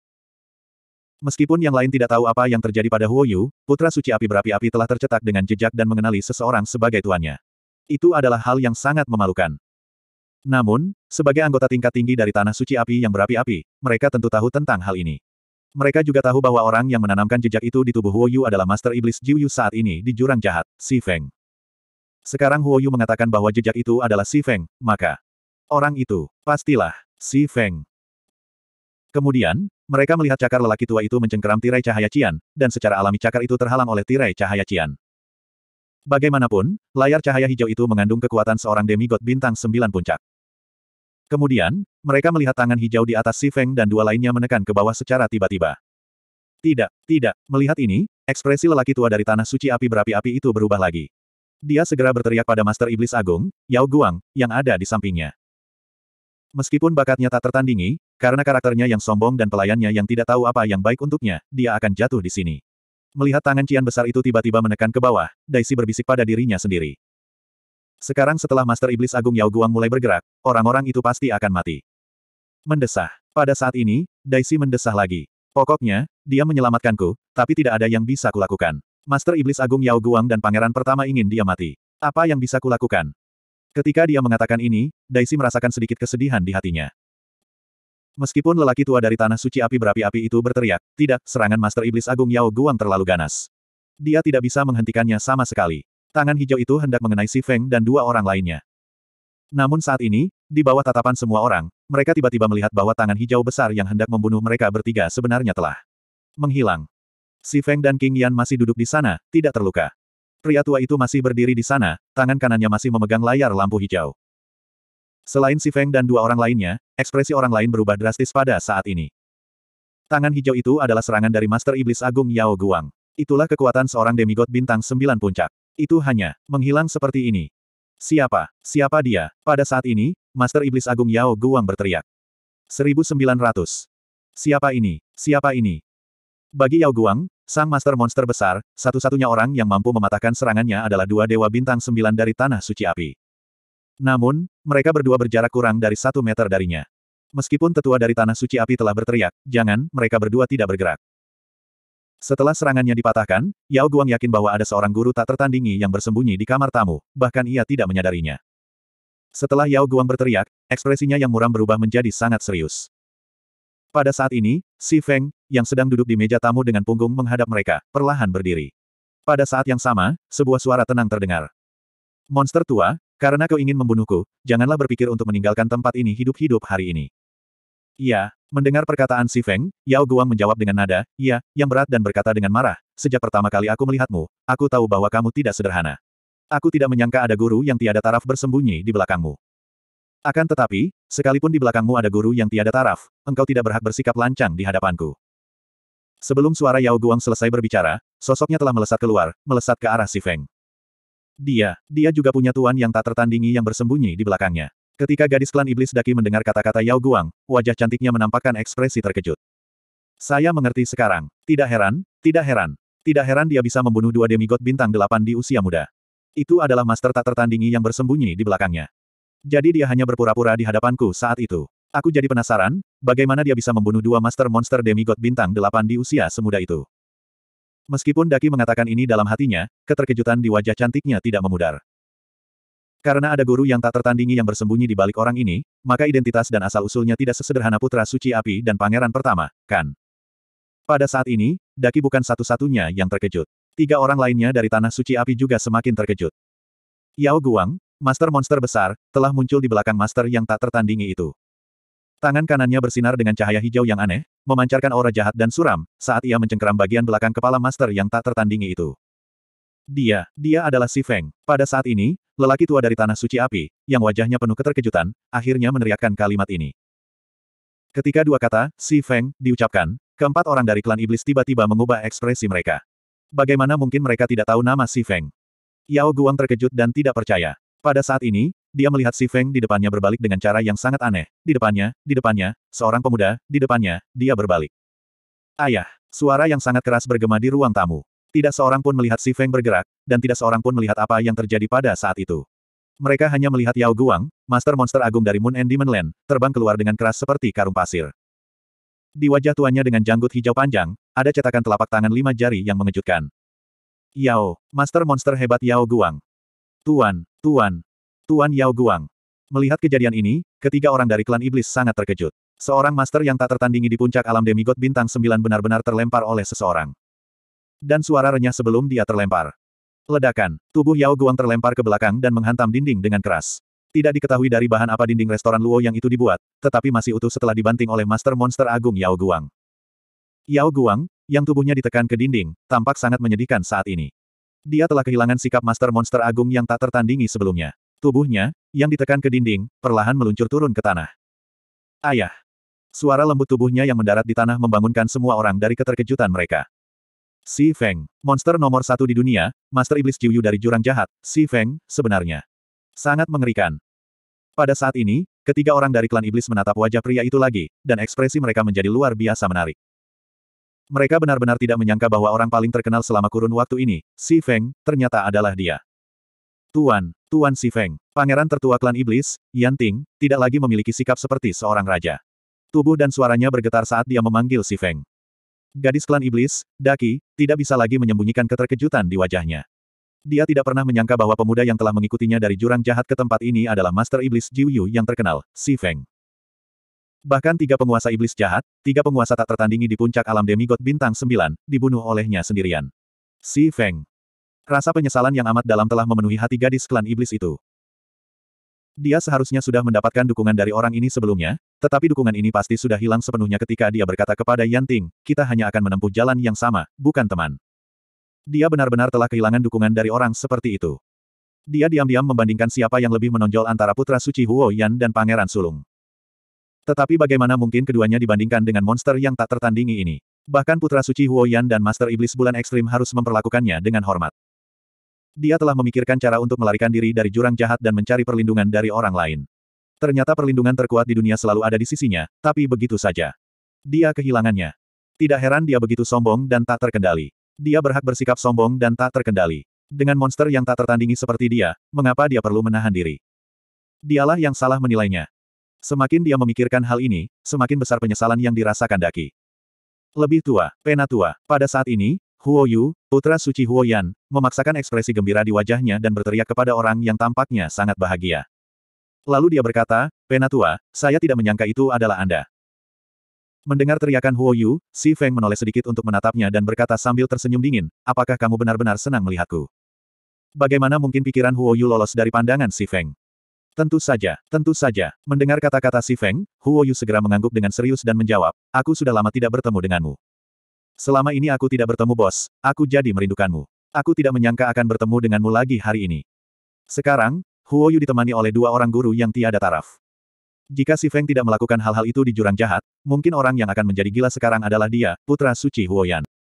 Meskipun yang lain tidak tahu apa yang terjadi pada Huoyu, Putra Suci Api berapi-api telah tercetak dengan jejak dan mengenali seseorang sebagai tuannya. Itu adalah hal yang sangat memalukan. Namun, sebagai anggota tingkat tinggi dari Tanah Suci Api yang berapi-api, mereka tentu tahu tentang hal ini. Mereka juga tahu bahwa orang yang menanamkan jejak itu di tubuh Huoyu adalah Master Iblis Jiuyu saat ini di jurang jahat, Si Feng. Sekarang Huo Yu mengatakan bahwa jejak itu adalah Si Feng, maka orang itu pastilah Si Feng. Kemudian, mereka melihat cakar lelaki tua itu mencengkeram tirai cahaya Cian, dan secara alami cakar itu terhalang oleh tirai cahaya Cian. Bagaimanapun, layar cahaya hijau itu mengandung kekuatan seorang demigod bintang sembilan puncak. Kemudian, mereka melihat tangan hijau di atas Si Feng dan dua lainnya menekan ke bawah secara tiba-tiba. Tidak, tidak, melihat ini, ekspresi lelaki tua dari tanah suci api berapi-api itu berubah lagi. Dia segera berteriak pada Master Iblis Agung, Yao Guang, yang ada di sampingnya. Meskipun bakatnya tak tertandingi, karena karakternya yang sombong dan pelayannya yang tidak tahu apa yang baik untuknya, dia akan jatuh di sini. Melihat tangan Cian besar itu tiba-tiba menekan ke bawah, Daisy berbisik pada dirinya sendiri. Sekarang setelah Master Iblis Agung Yao Guang mulai bergerak, orang-orang itu pasti akan mati. Mendesah. Pada saat ini, Daisy mendesah lagi. Pokoknya, dia menyelamatkanku, tapi tidak ada yang bisa kulakukan. Master Iblis Agung Yao Guang dan pangeran pertama ingin dia mati. Apa yang bisa kulakukan? Ketika dia mengatakan ini, Daisy merasakan sedikit kesedihan di hatinya. Meskipun lelaki tua dari tanah suci api berapi-api itu berteriak, tidak, serangan Master Iblis Agung Yao Guang terlalu ganas. Dia tidak bisa menghentikannya sama sekali. Tangan hijau itu hendak mengenai Si Feng dan dua orang lainnya. Namun saat ini, di bawah tatapan semua orang, mereka tiba-tiba melihat bahwa tangan hijau besar yang hendak membunuh mereka bertiga sebenarnya telah menghilang. Si Feng dan King Yan masih duduk di sana, tidak terluka. Pria tua itu masih berdiri di sana, tangan kanannya masih memegang layar lampu hijau. Selain Si Feng dan dua orang lainnya, ekspresi orang lain berubah drastis pada saat ini. Tangan hijau itu adalah serangan dari Master Iblis Agung Yao Guang. Itulah kekuatan seorang demigod bintang sembilan puncak. Itu hanya menghilang seperti ini. Siapa? Siapa dia? Pada saat ini, Master Iblis Agung Yao Guang berteriak. 1900. Siapa ini? Siapa ini? Bagi Yao Guang, sang master monster besar, satu-satunya orang yang mampu mematahkan serangannya adalah dua dewa bintang sembilan dari Tanah Suci Api. Namun, mereka berdua berjarak kurang dari satu meter darinya. Meskipun tetua dari Tanah Suci Api telah berteriak, jangan, mereka berdua tidak bergerak. Setelah serangannya dipatahkan, Yao Guang yakin bahwa ada seorang guru tak tertandingi yang bersembunyi di kamar tamu, bahkan ia tidak menyadarinya. Setelah Yao Guang berteriak, ekspresinya yang muram berubah menjadi sangat serius. Pada saat ini, Si Feng, yang sedang duduk di meja tamu dengan punggung menghadap mereka, perlahan berdiri. Pada saat yang sama, sebuah suara tenang terdengar. Monster tua, karena kau ingin membunuhku, janganlah berpikir untuk meninggalkan tempat ini hidup-hidup hari ini. Ya, mendengar perkataan Si Feng, Yao Guang menjawab dengan nada, ya, yang berat dan berkata dengan marah, sejak pertama kali aku melihatmu, aku tahu bahwa kamu tidak sederhana. Aku tidak menyangka ada guru yang tiada taraf bersembunyi di belakangmu. Akan tetapi, sekalipun di belakangmu ada guru yang tiada taraf, engkau tidak berhak bersikap lancang di hadapanku. Sebelum suara Yao Guang selesai berbicara, sosoknya telah melesat keluar, melesat ke arah Si Feng. Dia, dia juga punya tuan yang tak tertandingi yang bersembunyi di belakangnya. Ketika gadis klan iblis daki mendengar kata-kata Yao Guang, wajah cantiknya menampakkan ekspresi terkejut. Saya mengerti sekarang. Tidak heran, tidak heran. Tidak heran dia bisa membunuh dua demigod bintang delapan di usia muda. Itu adalah master tak tertandingi yang bersembunyi di belakangnya. Jadi dia hanya berpura-pura di hadapanku saat itu. Aku jadi penasaran, bagaimana dia bisa membunuh dua master monster demigod bintang delapan di usia semuda itu. Meskipun Daki mengatakan ini dalam hatinya, keterkejutan di wajah cantiknya tidak memudar. Karena ada guru yang tak tertandingi yang bersembunyi di balik orang ini, maka identitas dan asal-usulnya tidak sesederhana putra suci api dan pangeran pertama, kan? Pada saat ini, Daki bukan satu-satunya yang terkejut. Tiga orang lainnya dari tanah suci api juga semakin terkejut. Yao Guang, Master monster besar, telah muncul di belakang master yang tak tertandingi itu. Tangan kanannya bersinar dengan cahaya hijau yang aneh, memancarkan aura jahat dan suram, saat ia mencengkeram bagian belakang kepala master yang tak tertandingi itu. Dia, dia adalah Si Feng. Pada saat ini, lelaki tua dari Tanah Suci Api, yang wajahnya penuh keterkejutan, akhirnya meneriakkan kalimat ini. Ketika dua kata, Si Feng, diucapkan, keempat orang dari klan iblis tiba-tiba mengubah ekspresi mereka. Bagaimana mungkin mereka tidak tahu nama Si Feng? Yao Guang terkejut dan tidak percaya. Pada saat ini, dia melihat Si Feng di depannya berbalik dengan cara yang sangat aneh. Di depannya, di depannya, seorang pemuda, di depannya, dia berbalik. Ayah, suara yang sangat keras bergema di ruang tamu. Tidak seorang pun melihat Si Feng bergerak, dan tidak seorang pun melihat apa yang terjadi pada saat itu. Mereka hanya melihat Yao Guang, Master Monster Agung dari Moon and Demon Land, terbang keluar dengan keras seperti karung pasir. Di wajah tuannya dengan janggut hijau panjang, ada cetakan telapak tangan lima jari yang mengejutkan. Yao, Master Monster hebat Yao Guang. Tuan, Tuan, Tuan Yao Guang. Melihat kejadian ini, ketiga orang dari klan iblis sangat terkejut. Seorang master yang tak tertandingi di puncak alam demigod bintang sembilan benar-benar terlempar oleh seseorang. Dan suara renyah sebelum dia terlempar. Ledakan, tubuh Yao Guang terlempar ke belakang dan menghantam dinding dengan keras. Tidak diketahui dari bahan apa dinding restoran Luo yang itu dibuat, tetapi masih utuh setelah dibanting oleh master monster agung Yao Guang. Yao Guang, yang tubuhnya ditekan ke dinding, tampak sangat menyedihkan saat ini. Dia telah kehilangan sikap Master Monster Agung yang tak tertandingi sebelumnya. Tubuhnya, yang ditekan ke dinding, perlahan meluncur turun ke tanah. Ayah! Suara lembut tubuhnya yang mendarat di tanah membangunkan semua orang dari keterkejutan mereka. Si Feng, monster nomor satu di dunia, Master Iblis Jiuyu dari jurang jahat, Si Feng, sebenarnya. Sangat mengerikan. Pada saat ini, ketiga orang dari klan Iblis menatap wajah pria itu lagi, dan ekspresi mereka menjadi luar biasa menarik. Mereka benar-benar tidak menyangka bahwa orang paling terkenal selama kurun waktu ini, Si Feng, ternyata adalah dia. Tuan, Tuan Si Feng, pangeran tertua klan iblis, Yan Ting, tidak lagi memiliki sikap seperti seorang raja. Tubuh dan suaranya bergetar saat dia memanggil Si Feng. Gadis klan iblis, Daki, tidak bisa lagi menyembunyikan keterkejutan di wajahnya. Dia tidak pernah menyangka bahwa pemuda yang telah mengikutinya dari jurang jahat ke tempat ini adalah Master Iblis Jiuyu yang terkenal, Si Feng. Bahkan tiga penguasa iblis jahat, tiga penguasa tak tertandingi di puncak alam demigod bintang sembilan, dibunuh olehnya sendirian. Si Feng. Rasa penyesalan yang amat dalam telah memenuhi hati gadis klan iblis itu. Dia seharusnya sudah mendapatkan dukungan dari orang ini sebelumnya, tetapi dukungan ini pasti sudah hilang sepenuhnya ketika dia berkata kepada Yanting, kita hanya akan menempuh jalan yang sama, bukan teman. Dia benar-benar telah kehilangan dukungan dari orang seperti itu. Dia diam-diam membandingkan siapa yang lebih menonjol antara putra suci Huo Yan dan Pangeran Sulung. Tetapi bagaimana mungkin keduanya dibandingkan dengan monster yang tak tertandingi ini? Bahkan Putra Suci Huoyan dan Master Iblis Bulan Ekstrim harus memperlakukannya dengan hormat. Dia telah memikirkan cara untuk melarikan diri dari jurang jahat dan mencari perlindungan dari orang lain. Ternyata perlindungan terkuat di dunia selalu ada di sisinya, tapi begitu saja. Dia kehilangannya. Tidak heran dia begitu sombong dan tak terkendali. Dia berhak bersikap sombong dan tak terkendali. Dengan monster yang tak tertandingi seperti dia, mengapa dia perlu menahan diri? Dialah yang salah menilainya. Semakin dia memikirkan hal ini, semakin besar penyesalan yang dirasakan Daki. Lebih tua, pena tua. Pada saat ini, Huo Yu, putra suci Huo Yan, memaksakan ekspresi gembira di wajahnya dan berteriak kepada orang yang tampaknya sangat bahagia. Lalu dia berkata, Penatua, saya tidak menyangka itu adalah Anda. Mendengar teriakan Huo Yu, Si Feng menoleh sedikit untuk menatapnya dan berkata sambil tersenyum dingin, apakah kamu benar-benar senang melihatku? Bagaimana mungkin pikiran Huo Yu lolos dari pandangan Si Feng? Tentu saja, tentu saja. Mendengar kata-kata Si Feng, Huo Yu segera mengangguk dengan serius dan menjawab, aku sudah lama tidak bertemu denganmu. Selama ini aku tidak bertemu bos, aku jadi merindukanmu. Aku tidak menyangka akan bertemu denganmu lagi hari ini. Sekarang, Huo Yu ditemani oleh dua orang guru yang tiada taraf. Jika Si Feng tidak melakukan hal-hal itu di jurang jahat, mungkin orang yang akan menjadi gila sekarang adalah dia, putra suci Huoyan.